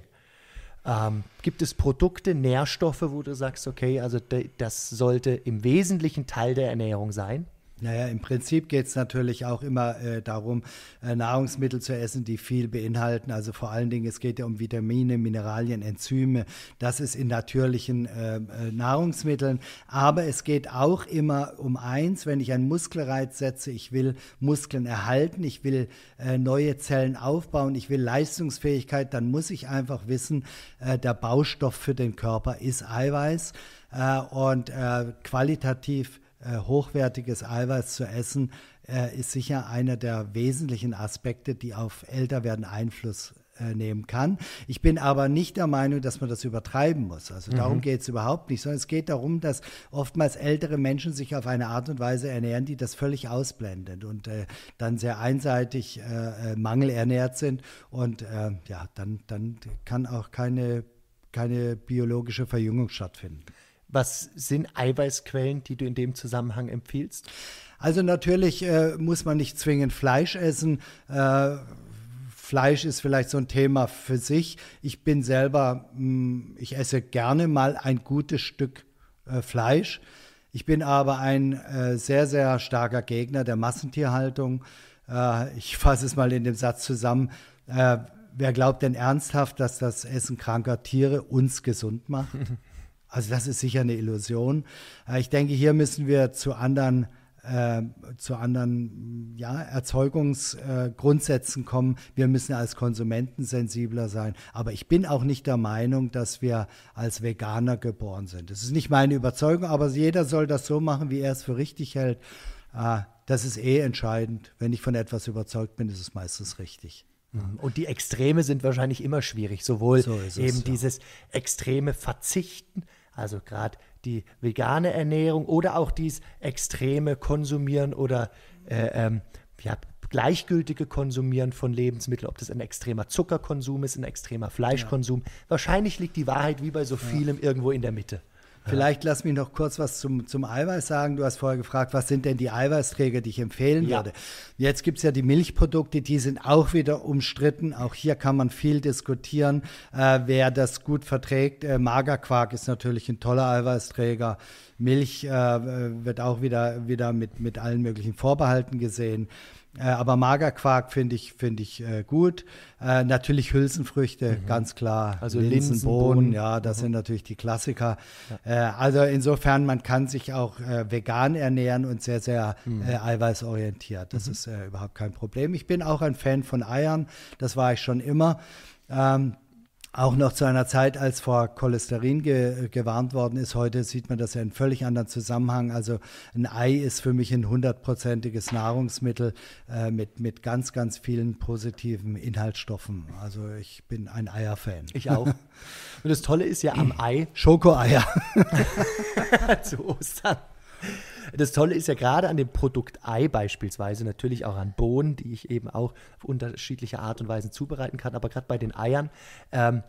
Ähm, gibt es Produkte, Nährstoffe, wo du sagst, okay, also das sollte im wesentlichen Teil der Ernährung sein? Naja, im Prinzip geht es natürlich auch immer äh, darum, äh, Nahrungsmittel zu essen, die viel beinhalten. Also vor allen Dingen, es geht ja um Vitamine, Mineralien, Enzyme. Das ist in natürlichen äh, äh Nahrungsmitteln. Aber es geht auch immer um eins, wenn ich einen Muskelreiz setze, ich will Muskeln erhalten, ich will äh, neue Zellen aufbauen, ich will Leistungsfähigkeit, dann muss ich einfach wissen, äh, der Baustoff für den Körper ist Eiweiß. und qualitativ äh, hochwertiges Eiweiß zu essen, äh, ist sicher einer der wesentlichen Aspekte, die auf Älterwerden Einfluss äh, nehmen kann. Ich bin aber nicht der Meinung, dass man das übertreiben muss. Also mhm. darum geht es überhaupt nicht, sondern es geht darum, dass oftmals ältere Menschen sich auf eine Art und Weise ernähren, die das völlig ausblendet und äh, dann sehr einseitig äh, mangelernährt sind. Und äh, ja, dann, dann kann auch keine, keine biologische Verjüngung stattfinden. Was sind Eiweißquellen, die du in dem Zusammenhang empfiehlst? Also natürlich äh, muss man nicht zwingend Fleisch essen. Äh, Fleisch ist vielleicht so ein Thema für sich. Ich bin selber, mh, mm, ich esse gerne mal ein gutes Stück äh, Fleisch. Ich bin aber ein äh, sehr, sehr starker Gegner der Massentierhaltung. Äh, ich fasse es mal in dem Satz zusammen. Äh, wer glaubt denn ernsthaft, dass das Essen kranker Tiere uns gesund macht? Also das ist sicher eine Illusion. Äh, ich denke, hier müssen wir zu anderen äh, zu anderen mm, ja, Erzeugungsgrundsätzen äh, kommen. Wir müssen als Konsumenten sensibler sein. Aber ich bin auch nicht der Meinung, dass wir als Veganer geboren sind. Das ist nicht meine Überzeugung, aber jeder soll das so machen, wie er es für richtig hält. Äh, das ist eh entscheidend. Wenn ich von etwas überzeugt bin, ist es meistens richtig. Mhm. Und die Extreme sind wahrscheinlich immer schwierig, sowohl so es, eben ja. dieses extreme Verzichten, also gerade die vegane Ernährung oder auch dies extreme Konsumieren oder äh, ähm, ja, gleichgültige Konsumieren von Lebensmitteln, ob das ein extremer Zuckerkonsum ist, ein extremer Fleischkonsum. Ja. Wahrscheinlich liegt die Wahrheit wie bei so vielem ja. irgendwo in der Mitte. Vielleicht lass mich noch kurz was zum, zum Eiweiß sagen. Du hast vorher gefragt, was sind denn die Eiweißträger, die ich empfehlen ja. würde. Jetzt gibt es ja die Milchprodukte, die sind auch wieder umstritten. Auch hier kann man viel diskutieren, äh, wer das gut verträgt. Äh, Magerquark ist natürlich ein toller Eiweißträger. Milch äh, wird auch wieder, wieder mit, mit allen möglichen Vorbehalten gesehen. Äh, aber Magerquark finde ich, find ich äh, gut. Äh, natürlich Hülsenfrüchte, mhm. ganz klar. Also Linsen, Linsen Bohnen, Bohnen, ja, das mhm. sind natürlich die Klassiker. Ja. Äh, also insofern, man kann sich auch äh, vegan ernähren und sehr, sehr mhm. Äh, eiweißorientiert. Das mhm. ist äh, überhaupt kein Problem. Ich bin auch ein Fan von Eiern, das war ich schon immer. Ähm, auch noch zu einer Zeit, als vor Cholesterin ge gewarnt worden ist. Heute sieht man das ja in völlig anderen Zusammenhang. Also ein Ei ist für mich ein hundertprozentiges Nahrungsmittel äh, mit, mit ganz, ganz vielen positiven Inhaltsstoffen. Also ich bin ein Eierfan. Ich auch. Und das Tolle ist ja am Ei. Schokoeier. zu Ostern. Das Tolle ist ja gerade an dem Produkt Ei beispielsweise, natürlich auch an Bohnen, die ich eben auch auf unterschiedliche Art und Weise zubereiten kann, aber gerade bei den Eiern. Ähm,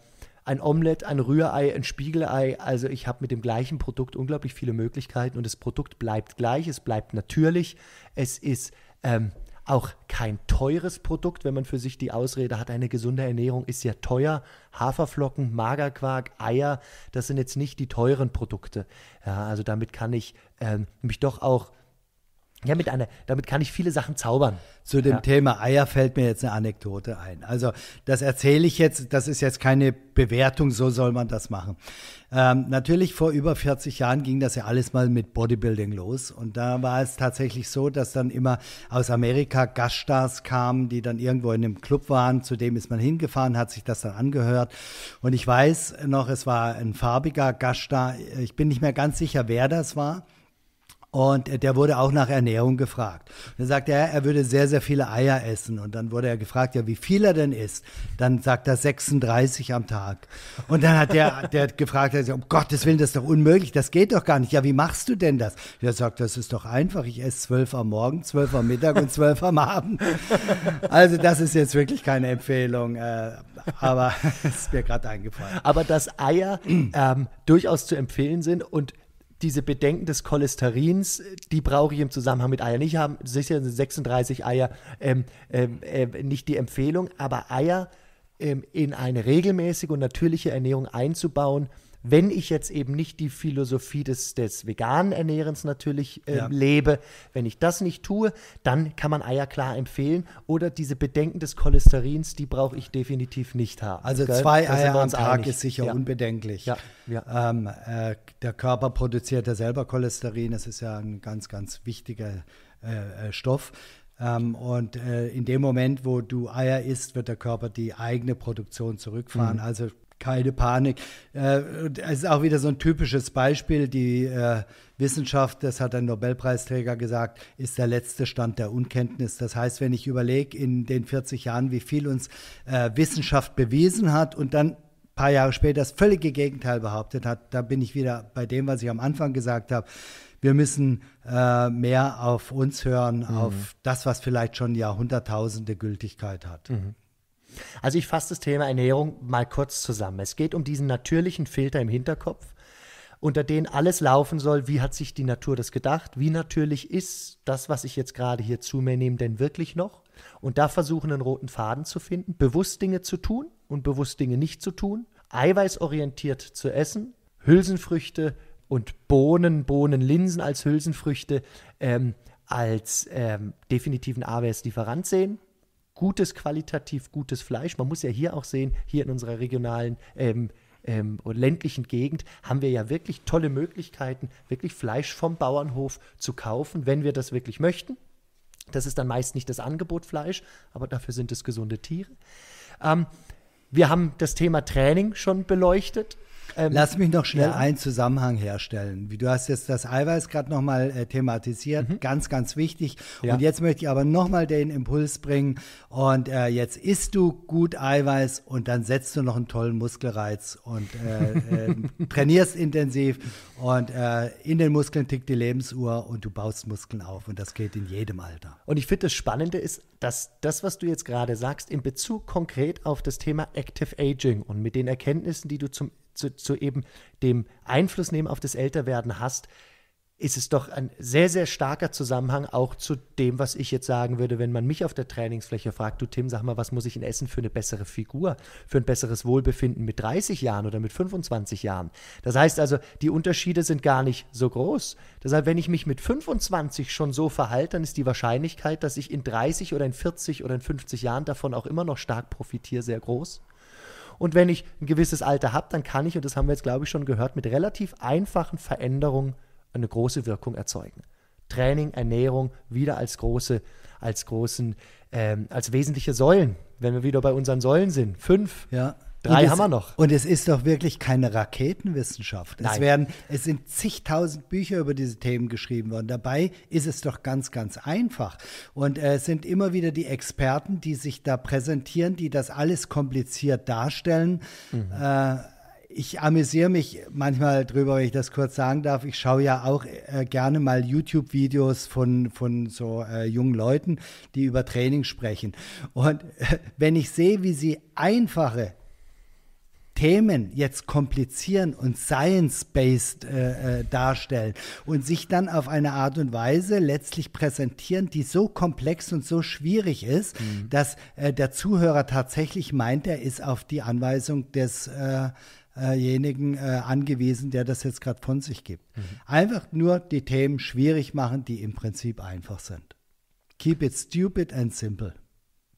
ein Omelett, ein Rührei, ein Spiegelei. Also ich habe mit dem gleichen Produkt unglaublich viele Möglichkeiten und das Produkt bleibt gleich, es bleibt natürlich, es ist ähm, auch kein teures Produkt, wenn man für sich die Ausrede hat, eine gesunde Ernährung ist ja teuer. Haferflocken, Magerquark, Eier, das sind jetzt nicht die teuren Produkte. Ja, also damit kann ich ähm, mich doch auch ja, mit einer, damit kann ich viele Sachen zaubern. Zu dem ja. Thema Eier fällt mir jetzt eine Anekdote ein. Also, das erzähle ich jetzt, das ist jetzt keine Bewertung, so soll man das machen. Ähm, natürlich, vor über 40 Jahren ging das ja alles mal mit Bodybuilding los. Und da war es tatsächlich so, dass dann immer aus Amerika Gaststars kamen, die dann irgendwo in einem Club waren. Zu dem ist man hingefahren, hat sich das dann angehört. Und ich weiß noch, es war ein farbiger Gaststar. Ich bin nicht mehr ganz sicher, wer das war. Und äh, der wurde auch nach Ernährung gefragt. Und dann sagt er, er würde sehr, sehr viele Eier essen. Und dann wurde er gefragt, ja, wie viel er denn isst. Dann sagt er 36 am Tag. Und dann hat der, der gefragt, er sagt, um Gottes Willen, das ist doch unmöglich, das geht doch gar nicht. Ja, wie machst du denn das? Er sagt, das ist doch einfach. Ich esse zwölf am Morgen, zwölf am Mittag und zwölf am Abend. Also das ist jetzt wirklich keine Empfehlung. Äh, aber es ist mir gerade eingefallen. Aber dass Eier ähm, durchaus zu empfehlen sind und diese Bedenken des Cholesterins, die brauche ich im Zusammenhang mit Eier nicht haben. Sicher sind 36 Eier ähm, ähm, äh, nicht die Empfehlung, aber Eier ähm, in eine regelmäßige und natürliche Ernährung einzubauen, wenn ich jetzt eben nicht die Philosophie des, des veganen Ernährens natürlich äh, ja. lebe, wenn ich das nicht tue, dann kann man Eier klar empfehlen. Oder diese Bedenken des Cholesterins, die brauche ich definitiv nicht haben. Also gell? zwei Eier am Tag ist sicher ja. unbedenklich. Ja. Ähm, äh, der Körper produziert ja selber Cholesterin, das ist ja ein ganz, ganz wichtiger äh, äh, Stoff. Ähm, und äh, in dem Moment, wo du Eier isst, wird der Körper die eigene Produktion zurückfahren. Mhm. Also keine Panik. Äh, es ist auch wieder so ein typisches Beispiel. Die äh, Wissenschaft, das hat ein Nobelpreisträger gesagt, ist der letzte Stand der Unkenntnis. Das heißt, wenn ich überlege in den 40 Jahren, wie viel uns äh, Wissenschaft bewiesen hat und dann ein paar Jahre später das völlige Gegenteil behauptet hat, da bin ich wieder bei dem, was ich am Anfang gesagt habe wir müssen äh, mehr auf uns hören, mhm. auf das, was vielleicht schon Jahrhunderttausende Gültigkeit hat. Mhm. Also ich fasse das Thema Ernährung mal kurz zusammen. Es geht um diesen natürlichen Filter im Hinterkopf, unter den alles laufen soll, wie hat sich die Natur das gedacht, wie natürlich ist das, was ich jetzt gerade hier zu mir nehme, denn wirklich noch? Und da versuchen, einen roten Faden zu finden, bewusst Dinge zu tun und bewusst Dinge nicht zu tun, eiweißorientiert zu essen, Hülsenfrüchte und Bohnen, Bohnen, Linsen als Hülsenfrüchte ähm, als ähm, definitiven AWS-Lieferant sehen gutes, qualitativ gutes Fleisch. Man muss ja hier auch sehen, hier in unserer regionalen ähm, ähm, ländlichen Gegend haben wir ja wirklich tolle Möglichkeiten, wirklich Fleisch vom Bauernhof zu kaufen, wenn wir das wirklich möchten. Das ist dann meist nicht das Angebot Fleisch, aber dafür sind es gesunde Tiere. Ähm, wir haben das Thema Training schon beleuchtet. Ähm, Lass mich noch schnell ja. einen Zusammenhang herstellen. Wie du hast jetzt das Eiweiß gerade nochmal äh, thematisiert, mhm. ganz, ganz wichtig. Ja. Und jetzt möchte ich aber nochmal den Impuls bringen. Und äh, jetzt isst du gut Eiweiß und dann setzt du noch einen tollen Muskelreiz und äh, äh, trainierst intensiv und äh, in den Muskeln tickt die Lebensuhr und du baust Muskeln auf und das geht in jedem Alter. Und ich finde, das Spannende ist, dass das, was du jetzt gerade sagst, in Bezug konkret auf das Thema Active Aging und mit den Erkenntnissen, die du zum zu, zu eben dem Einfluss nehmen auf das Älterwerden hast, ist es doch ein sehr, sehr starker Zusammenhang auch zu dem, was ich jetzt sagen würde, wenn man mich auf der Trainingsfläche fragt, du Tim, sag mal, was muss ich in Essen für eine bessere Figur, für ein besseres Wohlbefinden mit 30 Jahren oder mit 25 Jahren? Das heißt also, die Unterschiede sind gar nicht so groß. Deshalb, wenn ich mich mit 25 schon so verhalte, dann ist die Wahrscheinlichkeit, dass ich in 30 oder in 40 oder in 50 Jahren davon auch immer noch stark profitiere, sehr groß. Und wenn ich ein gewisses Alter habe, dann kann ich, und das haben wir jetzt, glaube ich, schon gehört, mit relativ einfachen Veränderungen eine große Wirkung erzeugen. Training, Ernährung wieder als große, als großen, ähm, als wesentliche Säulen, wenn wir wieder bei unseren Säulen sind. Fünf. Ja. Drei es, haben wir noch. Und es ist doch wirklich keine Raketenwissenschaft. Nein. Es, werden, es sind zigtausend Bücher über diese Themen geschrieben worden. Dabei ist es doch ganz, ganz einfach. Und äh, es sind immer wieder die Experten, die sich da präsentieren, die das alles kompliziert darstellen. Mhm. Äh, ich amüsiere mich manchmal drüber, wenn ich das kurz sagen darf. Ich schaue ja auch äh, gerne mal YouTube-Videos von, von so äh, jungen Leuten, die über Training sprechen. Und äh, wenn ich sehe, wie sie einfache Themen jetzt komplizieren und science-based äh, äh, darstellen und sich dann auf eine Art und Weise letztlich präsentieren, die so komplex und so schwierig ist, mhm. dass äh, der Zuhörer tatsächlich meint, er ist auf die Anweisung desjenigen äh, äh, angewiesen, der das jetzt gerade von sich gibt. Mhm. Einfach nur die Themen schwierig machen, die im Prinzip einfach sind. Keep it stupid and simple.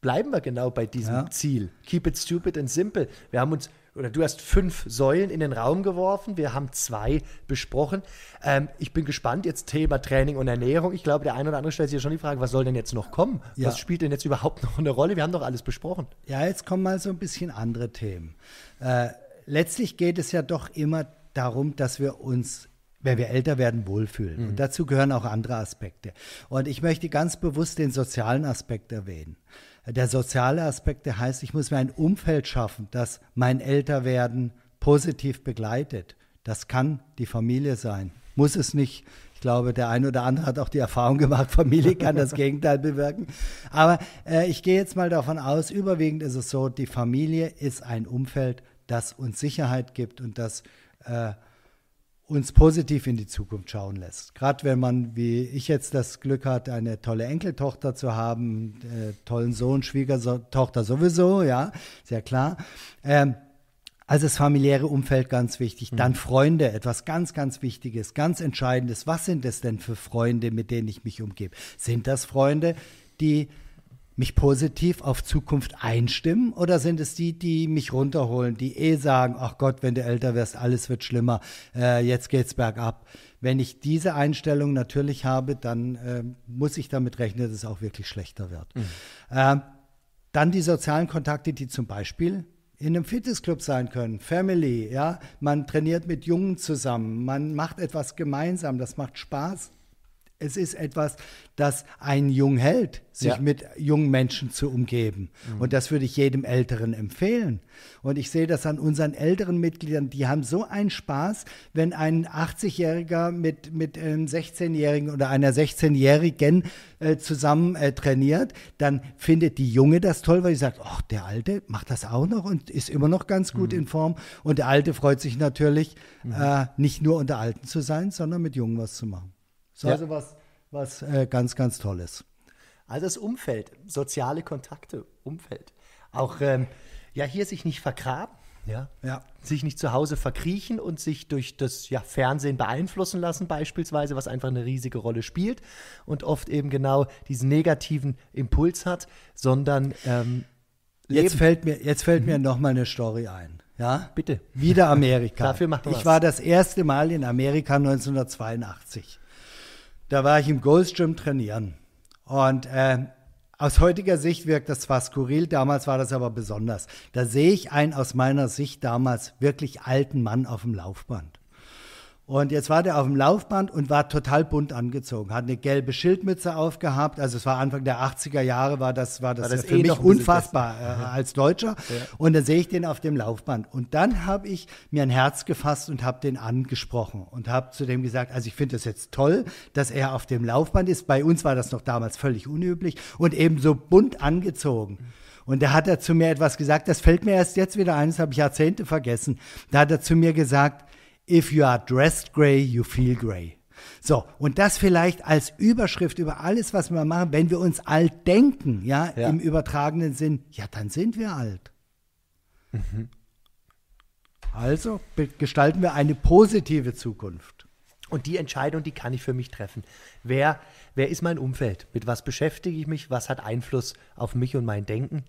Bleiben wir genau bei diesem ja. Ziel. Keep it stupid and simple. Wir haben uns oder du hast fünf Säulen in den Raum geworfen. Wir haben zwei besprochen. Ähm, ich bin gespannt. Jetzt Thema Training und Ernährung. Ich glaube, der eine oder andere stellt sich ja schon die Frage, was soll denn jetzt noch kommen? Ja. Was spielt denn jetzt überhaupt noch eine Rolle? Wir haben doch alles besprochen. Ja, jetzt kommen mal so ein bisschen andere Themen. Äh, letztlich geht es ja doch immer darum, dass wir uns wenn wir älter werden, wohlfühlen. Mhm. Und dazu gehören auch andere Aspekte. Und ich möchte ganz bewusst den sozialen Aspekt erwähnen der soziale Aspekt, der heißt, ich muss mir ein Umfeld schaffen, das mein Älterwerden positiv begleitet. Das kann die Familie sein. Muss es nicht. Ich glaube, der eine oder andere hat auch die Erfahrung gemacht, Familie kann das Gegenteil bewirken. Aber äh, ich gehe jetzt mal davon aus, überwiegend ist es so, die Familie ist ein Umfeld, das uns Sicherheit gibt und das äh, uns positiv in die Zukunft schauen lässt. Gerade wenn man, wie ich jetzt das Glück hat, eine tolle Enkeltochter zu haben, äh, tollen Sohn, Schwiegertochter sowieso, ja, sehr klar. Ähm, also das familiäre Umfeld ganz wichtig. Dann mhm. Freunde, etwas ganz, ganz Wichtiges, ganz Entscheidendes. Was sind es denn für Freunde, mit denen ich mich umgebe? Sind das Freunde, die mich positiv auf Zukunft einstimmen oder sind es die, die mich runterholen, die eh sagen, ach Gott, wenn du älter wirst, alles wird schlimmer, äh, jetzt geht's bergab. Wenn ich diese Einstellung natürlich habe, dann äh, muss ich damit rechnen, dass es auch wirklich schlechter wird. Mhm. Äh, dann die sozialen Kontakte, die zum Beispiel in einem Fitnessclub sein können, Family, ja, man trainiert mit Jungen zusammen, man macht etwas gemeinsam, das macht Spaß es ist etwas, das einen jung hält, sich ja. mit jungen Menschen zu umgeben. Mhm. Und das würde ich jedem Älteren empfehlen. Und ich sehe das an unseren älteren Mitgliedern, die haben so einen Spaß, wenn ein 80-Jähriger mit, mit einem ähm, 16-Jährigen oder einer 16-Jährigen äh, zusammen äh, trainiert, dann findet die Junge das toll, weil sie sagt, ach, der Alte macht das auch noch und ist immer noch ganz gut mhm. in Form. Und der Alte freut sich natürlich, mhm. äh, nicht nur unter Alten zu sein, sondern mit Jungen was zu machen. Das ist ja. also was, was äh, ganz, ganz Tolles. Also das Umfeld, soziale Kontakte, Umfeld. Auch ähm, ja, hier sich nicht vergraben, ja? ja? sich nicht zu Hause verkriechen und sich durch das ja, Fernsehen beeinflussen lassen, beispielsweise, was einfach eine riesige Rolle spielt und oft eben genau diesen negativen Impuls hat, sondern ähm, jetzt fällt mir jetzt fällt mhm. mir noch mal eine Story ein. Ja, bitte. Wieder Amerika. Dafür macht man Ich was. war das erste Mal in Amerika 1982. Da war ich im Goldstream trainieren. Und äh, aus heutiger Sicht wirkt das zwar skurril, damals war das aber besonders. Da sehe ich einen aus meiner Sicht damals wirklich alten Mann auf dem Laufband. Und jetzt war der auf dem Laufband und war total bunt angezogen, hat eine gelbe Schildmütze aufgehabt. Also es war Anfang der 80er Jahre, war das, war das, war das für eh mich unfassbar äh, als Deutscher. Ja. Und dann sehe ich den auf dem Laufband. Und dann habe ich mir ein Herz gefasst und habe den angesprochen und habe zu dem gesagt, also ich finde es jetzt toll, dass er auf dem Laufband ist. Bei uns war das noch damals völlig unüblich und eben so bunt angezogen. Und da hat er zu mir etwas gesagt, das fällt mir erst jetzt wieder ein, das habe ich Jahrzehnte vergessen. Da hat er zu mir gesagt, If you are dressed gray, you feel gray. So, und das vielleicht als Überschrift über alles, was wir machen, wenn wir uns alt denken, ja, ja. im übertragenen Sinn, ja, dann sind wir alt. Mhm. Also gestalten wir eine positive Zukunft. Und die Entscheidung, die kann ich für mich treffen. Wer, wer ist mein Umfeld? Mit was beschäftige ich mich? Was hat Einfluss auf mich und mein Denken?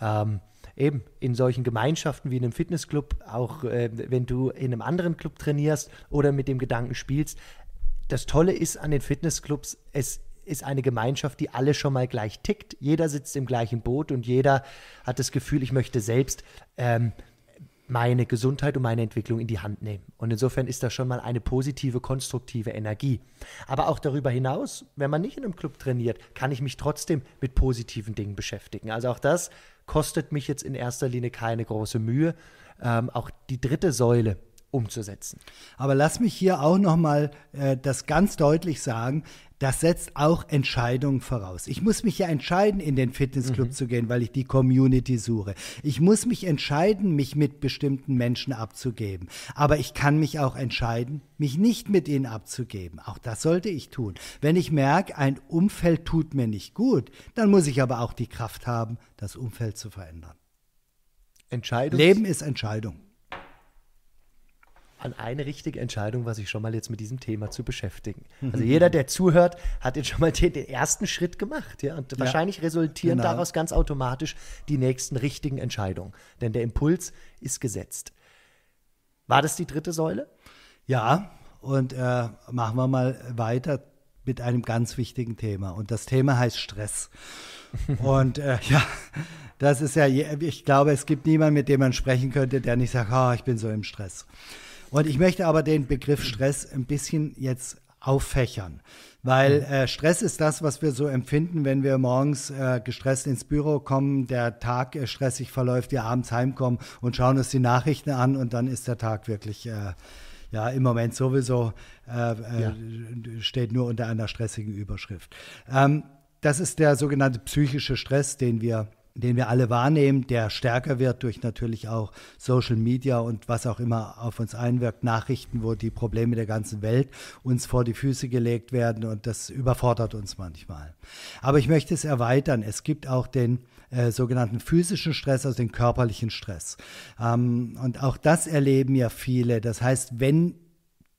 Ähm, eben in solchen Gemeinschaften wie in einem Fitnessclub, auch äh, wenn du in einem anderen Club trainierst oder mit dem Gedanken spielst. Das Tolle ist an den Fitnessclubs, es ist eine Gemeinschaft, die alle schon mal gleich tickt. Jeder sitzt im gleichen Boot und jeder hat das Gefühl, ich möchte selbst ähm, meine Gesundheit und meine Entwicklung in die Hand nehmen. Und insofern ist das schon mal eine positive, konstruktive Energie. Aber auch darüber hinaus, wenn man nicht in einem Club trainiert, kann ich mich trotzdem mit positiven Dingen beschäftigen. Also auch das kostet mich jetzt in erster Linie keine große Mühe. Ähm, auch die dritte Säule umzusetzen. Aber lass mich hier auch nochmal äh, das ganz deutlich sagen. Das setzt auch Entscheidungen voraus. Ich muss mich ja entscheiden, in den Fitnessclub mhm. zu gehen, weil ich die Community suche. Ich muss mich entscheiden, mich mit bestimmten Menschen abzugeben. Aber ich kann mich auch entscheiden, mich nicht mit ihnen abzugeben. Auch das sollte ich tun. Wenn ich merke, ein Umfeld tut mir nicht gut, dann muss ich aber auch die Kraft haben, das Umfeld zu verändern. Entscheidung. Leben ist Entscheidung an eine richtige Entscheidung, was ich schon mal jetzt mit diesem Thema zu beschäftigen. Mhm. Also jeder, der zuhört, hat jetzt schon mal den, den ersten Schritt gemacht. Ja? Und ja, wahrscheinlich resultieren genau. daraus ganz automatisch die nächsten richtigen Entscheidungen. Denn der Impuls ist gesetzt. War das die dritte Säule? Ja, und äh, machen wir mal weiter mit einem ganz wichtigen Thema. Und das Thema heißt Stress. und äh, ja, das ist ja, ich glaube, es gibt niemanden, mit dem man sprechen könnte, der nicht sagt, oh, ich bin so im Stress. Und ich möchte aber den Begriff Stress ein bisschen jetzt auffächern. Weil äh, Stress ist das, was wir so empfinden, wenn wir morgens äh, gestresst ins Büro kommen, der Tag äh, stressig verläuft, wir abends heimkommen und schauen uns die Nachrichten an und dann ist der Tag wirklich äh, ja im Moment sowieso äh, äh, ja. steht nur unter einer stressigen Überschrift. Ähm, das ist der sogenannte psychische Stress, den wir den wir alle wahrnehmen, der stärker wird durch natürlich auch Social Media und was auch immer auf uns einwirkt, Nachrichten, wo die Probleme der ganzen Welt uns vor die Füße gelegt werden und das überfordert uns manchmal. Aber ich möchte es erweitern. Es gibt auch den äh, sogenannten physischen Stress, also den körperlichen Stress. Ähm, und auch das erleben ja viele. Das heißt, wenn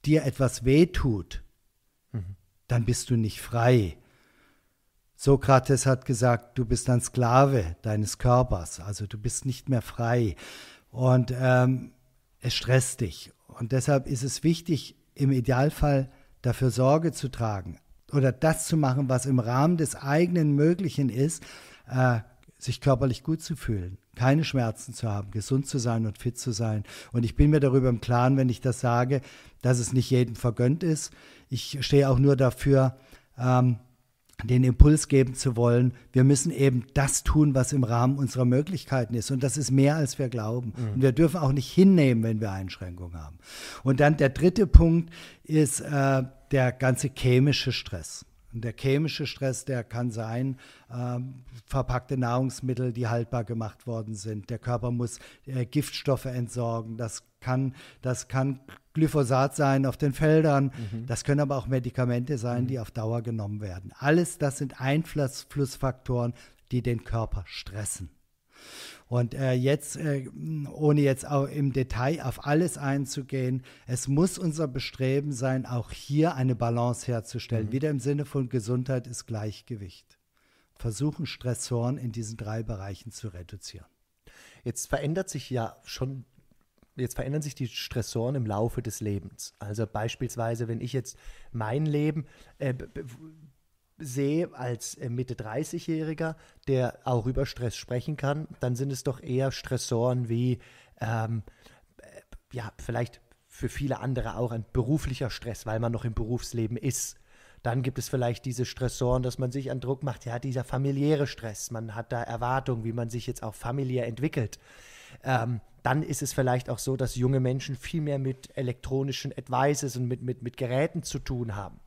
dir etwas wehtut, mhm. dann bist du nicht frei Sokrates hat gesagt, du bist ein Sklave deines Körpers, also du bist nicht mehr frei und ähm, es stresst dich. Und deshalb ist es wichtig, im Idealfall dafür Sorge zu tragen oder das zu machen, was im Rahmen des eigenen Möglichen ist, äh, sich körperlich gut zu fühlen, keine Schmerzen zu haben, gesund zu sein und fit zu sein. Und ich bin mir darüber im Klaren, wenn ich das sage, dass es nicht jedem vergönnt ist. Ich stehe auch nur dafür, ähm, den Impuls geben zu wollen, wir müssen eben das tun, was im Rahmen unserer Möglichkeiten ist. Und das ist mehr, als wir glauben. Mhm. Und wir dürfen auch nicht hinnehmen, wenn wir Einschränkungen haben. Und dann der dritte Punkt ist äh, der ganze chemische Stress. Und der chemische Stress, der kann sein, äh, verpackte Nahrungsmittel, die haltbar gemacht worden sind. Der Körper muss äh, Giftstoffe entsorgen. Das kann, das kann Glyphosat sein auf den Feldern, mhm. das können aber auch Medikamente sein, mhm. die auf Dauer genommen werden. Alles das sind Einflussfaktoren, die den Körper stressen. Und äh, jetzt, äh, ohne jetzt auch im Detail auf alles einzugehen, es muss unser Bestreben sein, auch hier eine Balance herzustellen. Mhm. Wieder im Sinne von Gesundheit ist Gleichgewicht. Versuchen, Stressoren in diesen drei Bereichen zu reduzieren. Jetzt verändert sich ja schon jetzt verändern sich die Stressoren im Laufe des Lebens. Also beispielsweise, wenn ich jetzt mein Leben äh, sehe als äh, Mitte 30-Jähriger, der auch über Stress sprechen kann, dann sind es doch eher Stressoren wie, ähm, äh, ja, vielleicht für viele andere auch ein beruflicher Stress, weil man noch im Berufsleben ist. Dann gibt es vielleicht diese Stressoren, dass man sich an Druck macht. Ja, dieser familiäre Stress. Man hat da Erwartungen, wie man sich jetzt auch familiär entwickelt ähm, dann ist es vielleicht auch so, dass junge Menschen viel mehr mit elektronischen Advices und mit, mit, mit Geräten zu tun haben.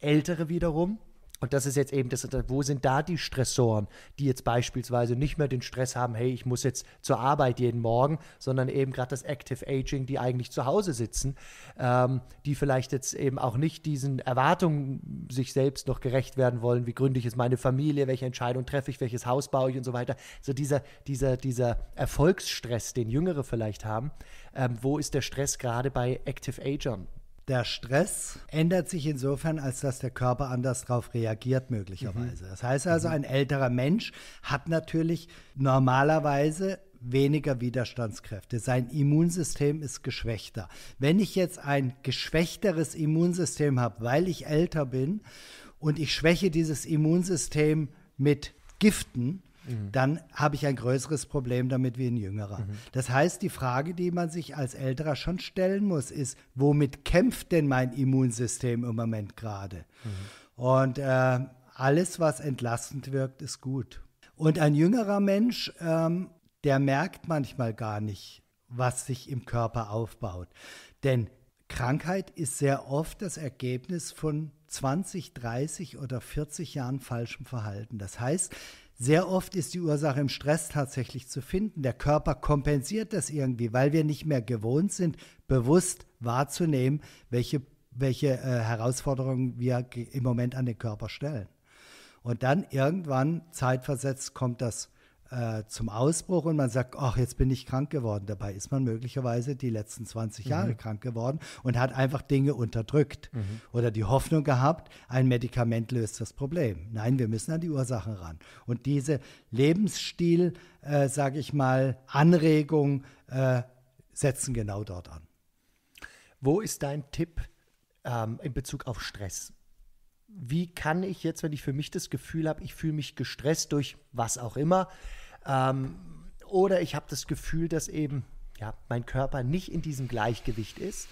Ältere wiederum und das ist jetzt eben, das, wo sind da die Stressoren, die jetzt beispielsweise nicht mehr den Stress haben, hey, ich muss jetzt zur Arbeit jeden Morgen, sondern eben gerade das Active Aging, die eigentlich zu Hause sitzen, ähm, die vielleicht jetzt eben auch nicht diesen Erwartungen sich selbst noch gerecht werden wollen, wie gründlich ist meine Familie, welche Entscheidung treffe ich, welches Haus baue ich und so weiter. So dieser, dieser, dieser Erfolgsstress, den Jüngere vielleicht haben, ähm, wo ist der Stress gerade bei Active Agern? Der Stress ändert sich insofern, als dass der Körper anders darauf reagiert, möglicherweise. Mhm. Das heißt also, mhm. ein älterer Mensch hat natürlich normalerweise weniger Widerstandskräfte. Sein Immunsystem ist geschwächter. Wenn ich jetzt ein geschwächteres Immunsystem habe, weil ich älter bin und ich schwäche dieses Immunsystem mit Giften, Mhm. dann habe ich ein größeres Problem damit wie ein Jüngerer. Mhm. Das heißt, die Frage, die man sich als Älterer schon stellen muss, ist, womit kämpft denn mein Immunsystem im Moment gerade? Mhm. Und äh, alles, was entlastend wirkt, ist gut. Und ein jüngerer Mensch, ähm, der merkt manchmal gar nicht, was sich im Körper aufbaut. Denn Krankheit ist sehr oft das Ergebnis von 20, 30 oder 40 Jahren falschem Verhalten. Das heißt, sehr oft ist die Ursache im Stress tatsächlich zu finden. Der Körper kompensiert das irgendwie, weil wir nicht mehr gewohnt sind, bewusst wahrzunehmen, welche, welche äh, Herausforderungen wir im Moment an den Körper stellen. Und dann irgendwann, zeitversetzt, kommt das äh, zum Ausbruch und man sagt, ach, jetzt bin ich krank geworden. Dabei ist man möglicherweise die letzten 20 mhm. Jahre krank geworden und hat einfach Dinge unterdrückt mhm. oder die Hoffnung gehabt, ein Medikament löst das Problem. Nein, wir müssen an die Ursachen ran. Und diese Lebensstil, äh, sage ich mal, Anregung äh, setzen genau dort an. Wo ist dein Tipp ähm, in Bezug auf Stress? Wie kann ich jetzt, wenn ich für mich das Gefühl habe, ich fühle mich gestresst durch was auch immer, ähm, oder ich habe das Gefühl, dass eben ja, mein Körper nicht in diesem Gleichgewicht ist.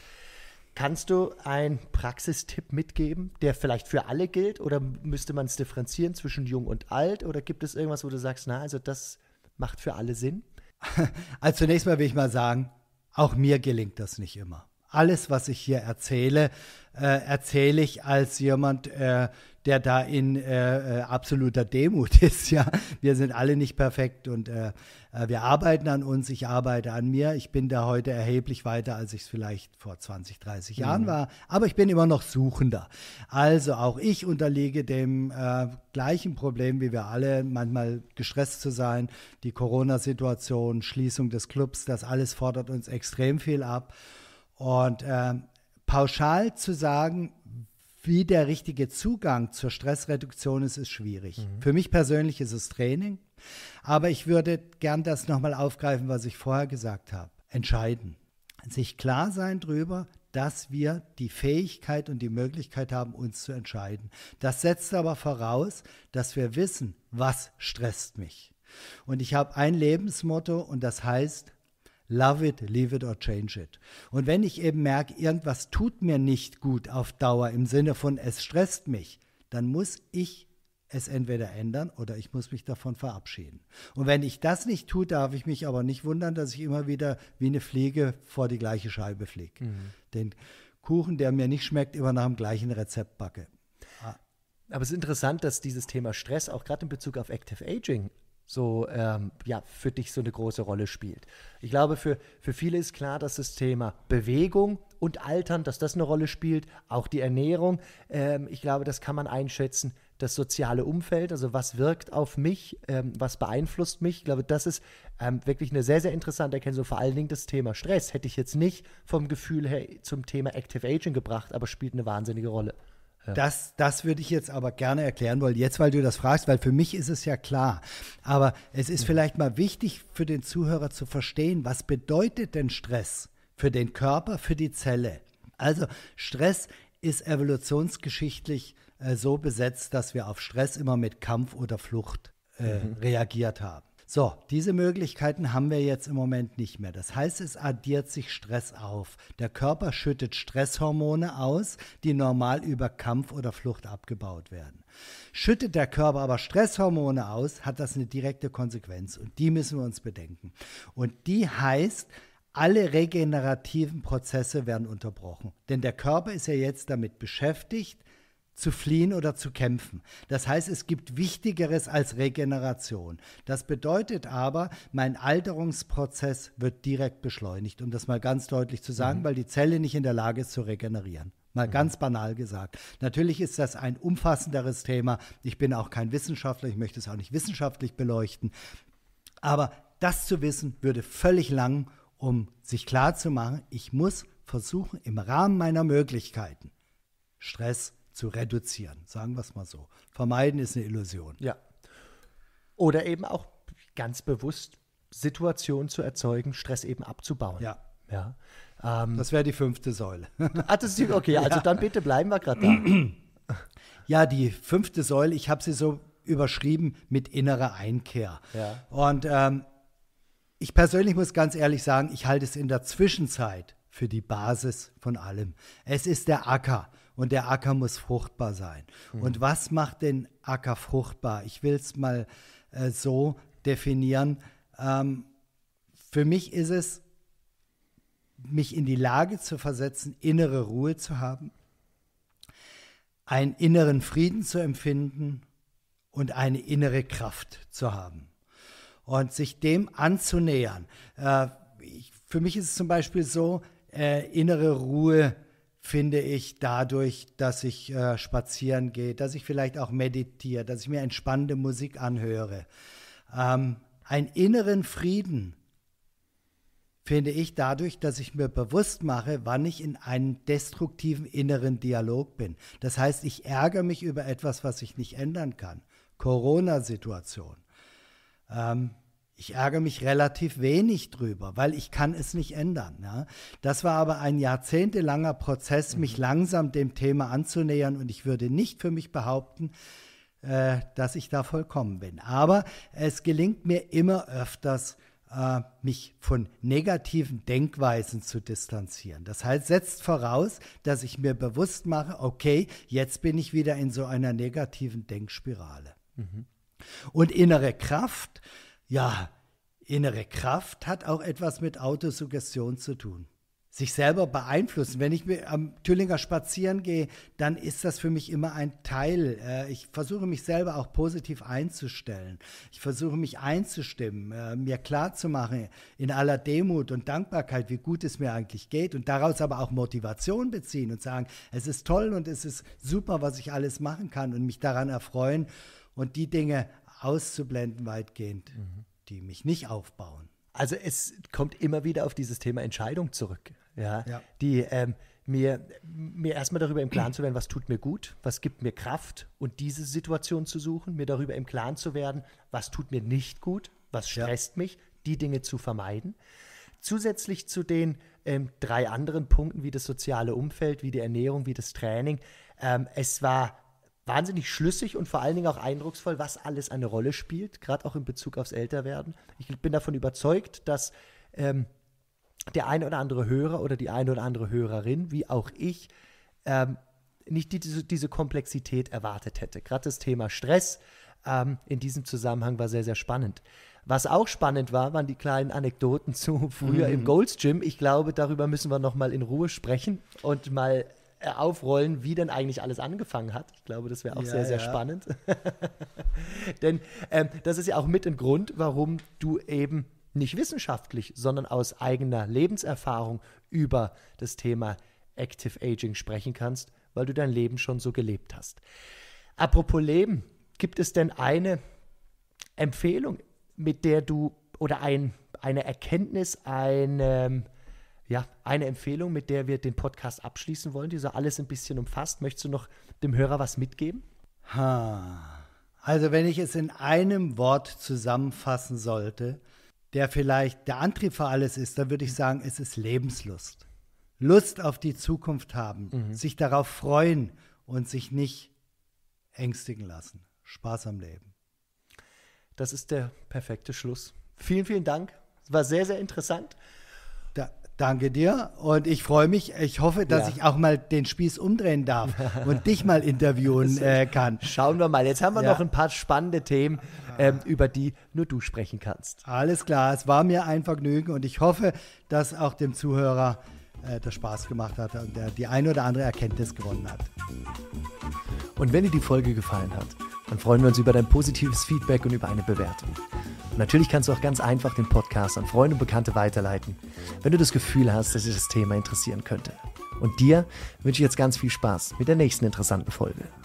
Kannst du einen Praxistipp mitgeben, der vielleicht für alle gilt? Oder müsste man es differenzieren zwischen jung und alt? Oder gibt es irgendwas, wo du sagst, na, also das macht für alle Sinn? Also zunächst mal will ich mal sagen, auch mir gelingt das nicht immer. Alles, was ich hier erzähle, äh, erzähle ich als jemand, äh, der da in äh, äh absoluter Demut ist. Ja, wir sind alle nicht perfekt und äh, äh, wir arbeiten an uns. Ich arbeite an mir. Ich bin da heute erheblich weiter, als ich es vielleicht vor 20, 30 mhm. Jahren war. Aber ich bin immer noch Suchender. Also auch ich unterliege dem gleichen Problem, wie wir alle, manchmal gestresst zu sein. Die Corona-Situation, Schließung des Clubs, das alles fordert uns extrem viel ab. Und äh, pauschal zu sagen, wie der richtige Zugang zur Stressreduktion ist, ist schwierig. Mhm. Für mich persönlich ist es Training, aber ich würde gern das nochmal aufgreifen, was ich vorher gesagt habe. Entscheiden. Sich klar sein darüber, dass wir die Fähigkeit und die Möglichkeit haben, uns zu entscheiden. Das setzt aber voraus, dass wir wissen, was stresst mich. Und ich habe ein Lebensmotto und das heißt, Love it, leave it or change it. Und wenn ich eben merke, irgendwas tut mir nicht gut auf Dauer im Sinne von es stresst mich, dann muss ich es entweder ändern oder ich muss mich davon verabschieden. Und wenn ich das nicht tue, darf ich mich aber nicht wundern, dass ich immer wieder wie eine Fliege vor die gleiche Scheibe fliege. Mhm. Den Kuchen, der mir nicht schmeckt, immer nach dem gleichen Rezept backe. Ah. Aber es ist interessant, dass dieses Thema Stress auch gerade in Bezug auf Active Aging so ähm, ja, für dich so eine große Rolle spielt. Ich glaube, für, für viele ist klar, dass das Thema Bewegung und Altern, dass das eine Rolle spielt, auch die Ernährung. Ähm, ich glaube, das kann man einschätzen. Das soziale Umfeld, also was wirkt auf mich, ähm, was beeinflusst mich. Ich glaube, das ist ähm, wirklich eine sehr, sehr interessante Erkenntnis. Vor allen Dingen das Thema Stress hätte ich jetzt nicht vom Gefühl her zum Thema Active Aging gebracht, aber spielt eine wahnsinnige Rolle. Ja. Das, das würde ich jetzt aber gerne erklären wollen, jetzt weil du das fragst, weil für mich ist es ja klar. Aber es ist vielleicht mal wichtig für den Zuhörer zu verstehen, was bedeutet denn Stress für den Körper, für die Zelle? Also Stress ist evolutionsgeschichtlich äh, so besetzt, dass wir auf Stress immer mit Kampf oder Flucht äh, mhm. reagiert haben. So, diese Möglichkeiten haben wir jetzt im Moment nicht mehr. Das heißt, es addiert sich Stress auf. Der Körper schüttet Stresshormone aus, die normal über Kampf oder Flucht abgebaut werden. Schüttet der Körper aber Stresshormone aus, hat das eine direkte Konsequenz und die müssen wir uns bedenken. Und die heißt, alle regenerativen Prozesse werden unterbrochen. Denn der Körper ist ja jetzt damit beschäftigt, zu fliehen oder zu kämpfen. Das heißt, es gibt Wichtigeres als Regeneration. Das bedeutet aber, mein Alterungsprozess wird direkt beschleunigt, um das mal ganz deutlich zu sagen, mhm. weil die Zelle nicht in der Lage ist zu regenerieren. Mal mhm. ganz banal gesagt. Natürlich ist das ein umfassenderes Thema. Ich bin auch kein Wissenschaftler, ich möchte es auch nicht wissenschaftlich beleuchten. Aber das zu wissen, würde völlig lang, um sich klarzumachen, ich muss versuchen, im Rahmen meiner Möglichkeiten Stress zu reduzieren, sagen wir es mal so. Vermeiden ist eine Illusion. Ja. Oder eben auch ganz bewusst Situationen zu erzeugen, Stress eben abzubauen. Ja. ja. Ähm, das wäre die fünfte Säule. ah, das ist okay, also ja. dann bitte bleiben wir gerade da. Ja, die fünfte Säule, ich habe sie so überschrieben mit innerer Einkehr. Ja. Und ähm, ich persönlich muss ganz ehrlich sagen, ich halte es in der Zwischenzeit für die Basis von allem. Es ist der Acker und der Acker muss fruchtbar sein. Mhm. Und was macht den Acker fruchtbar? Ich will es mal äh, so definieren. Ähm, für mich ist es, mich in die Lage zu versetzen, innere Ruhe zu haben, einen inneren Frieden zu empfinden und eine innere Kraft zu haben. Und sich dem anzunähern. Äh, ich, für mich ist es zum Beispiel so, äh, innere Ruhe zu finde ich dadurch, dass ich äh, spazieren gehe, dass ich vielleicht auch meditiere, dass ich mir entspannende Musik anhöre. Ähm, einen inneren Frieden finde ich dadurch, dass ich mir bewusst mache, wann ich in einem destruktiven inneren Dialog bin. Das heißt, ich ärgere mich über etwas, was ich nicht ändern kann. Corona-Situation. Ähm, ich ärgere mich relativ wenig drüber, weil ich kann es nicht ändern. Ja. Das war aber ein jahrzehntelanger Prozess, mhm. mich langsam dem Thema anzunähern und ich würde nicht für mich behaupten, äh, dass ich da vollkommen bin. Aber es gelingt mir immer öfters, äh, mich von negativen Denkweisen zu distanzieren. Das heißt, setzt voraus, dass ich mir bewusst mache, okay, jetzt bin ich wieder in so einer negativen Denkspirale. Mhm. Und innere Kraft ja, innere Kraft hat auch etwas mit Autosuggestion zu tun. Sich selber beeinflussen. Wenn ich am Tüllinger spazieren gehe, dann ist das für mich immer ein Teil. Äh, ich versuche mich selber auch positiv einzustellen. Ich versuche mich einzustimmen, äh, mir klarzumachen in aller Demut und Dankbarkeit, wie gut es mir eigentlich geht und daraus aber auch Motivation beziehen und sagen, es ist toll und es ist super, was ich alles machen kann und mich daran erfreuen und die Dinge auszublenden weitgehend, mhm. die mich nicht aufbauen. Also es kommt immer wieder auf dieses Thema Entscheidung zurück. Ja, ja. die ähm, mir, mir erstmal darüber im Klaren zu werden, was tut mir gut, was gibt mir Kraft und diese Situation zu suchen, mir darüber im Klaren zu werden, was tut mir nicht gut, was stresst ja. mich, die Dinge zu vermeiden. Zusätzlich zu den ähm, drei anderen Punkten wie das soziale Umfeld, wie die Ernährung, wie das Training, ähm, es war wahnsinnig schlüssig und vor allen Dingen auch eindrucksvoll, was alles eine Rolle spielt, gerade auch in Bezug aufs Älterwerden. Ich bin davon überzeugt, dass ähm, der eine oder andere Hörer oder die eine oder andere Hörerin, wie auch ich, ähm, nicht die, diese, diese, Komplexität erwartet hätte. Gerade das Thema Stress ähm, in diesem Zusammenhang war sehr, sehr spannend. Was auch spannend war, waren die kleinen Anekdoten zu früher mhm. im Golds Gym. Ich glaube, darüber müssen wir noch mal in Ruhe sprechen und mal äh, aufrollen, wie denn eigentlich alles angefangen hat. Ich glaube, das wäre auch ja, sehr, sehr ja. spannend. denn ähm, das ist ja auch mit ein Grund, warum du eben nicht wissenschaftlich, sondern aus eigener Lebenserfahrung über das Thema Active Aging sprechen kannst, weil du dein Leben schon so gelebt hast. Apropos Leben, gibt es denn eine Empfehlung, mit der du oder ein, eine Erkenntnis, ein, ähm, ja, eine Empfehlung, mit der wir den Podcast abschließen wollen, die so alles ein bisschen umfasst. Möchtest du noch dem Hörer was mitgeben? Ha. Also wenn ich es in einem Wort zusammenfassen sollte, der vielleicht der Antrieb für alles ist, dann würde ich sagen, es ist Lebenslust. Lust auf die Zukunft haben, mhm. sich darauf freuen und sich nicht ängstigen lassen. Spaß am Leben. Das ist der perfekte Schluss. Vielen, vielen Dank. Es war sehr, sehr interessant. Danke dir und ich freue mich. Ich hoffe, dass ja. ich auch mal den Spieß umdrehen darf und dich mal interviewen äh, kann. Schauen wir mal. Jetzt haben wir ja. noch ein paar spannende Themen, ähm, über die nur du sprechen kannst. Alles klar. Es war mir ein Vergnügen und ich hoffe, dass auch dem Zuhörer äh, das Spaß gemacht hat und der die eine oder andere Erkenntnis gewonnen hat. Und wenn dir die Folge gefallen hat, dann freuen wir uns über dein positives Feedback und über eine Bewertung. Und natürlich kannst du auch ganz einfach den Podcast an Freunde und Bekannte weiterleiten, wenn du das Gefühl hast, dass dich das Thema interessieren könnte. Und dir wünsche ich jetzt ganz viel Spaß mit der nächsten interessanten Folge.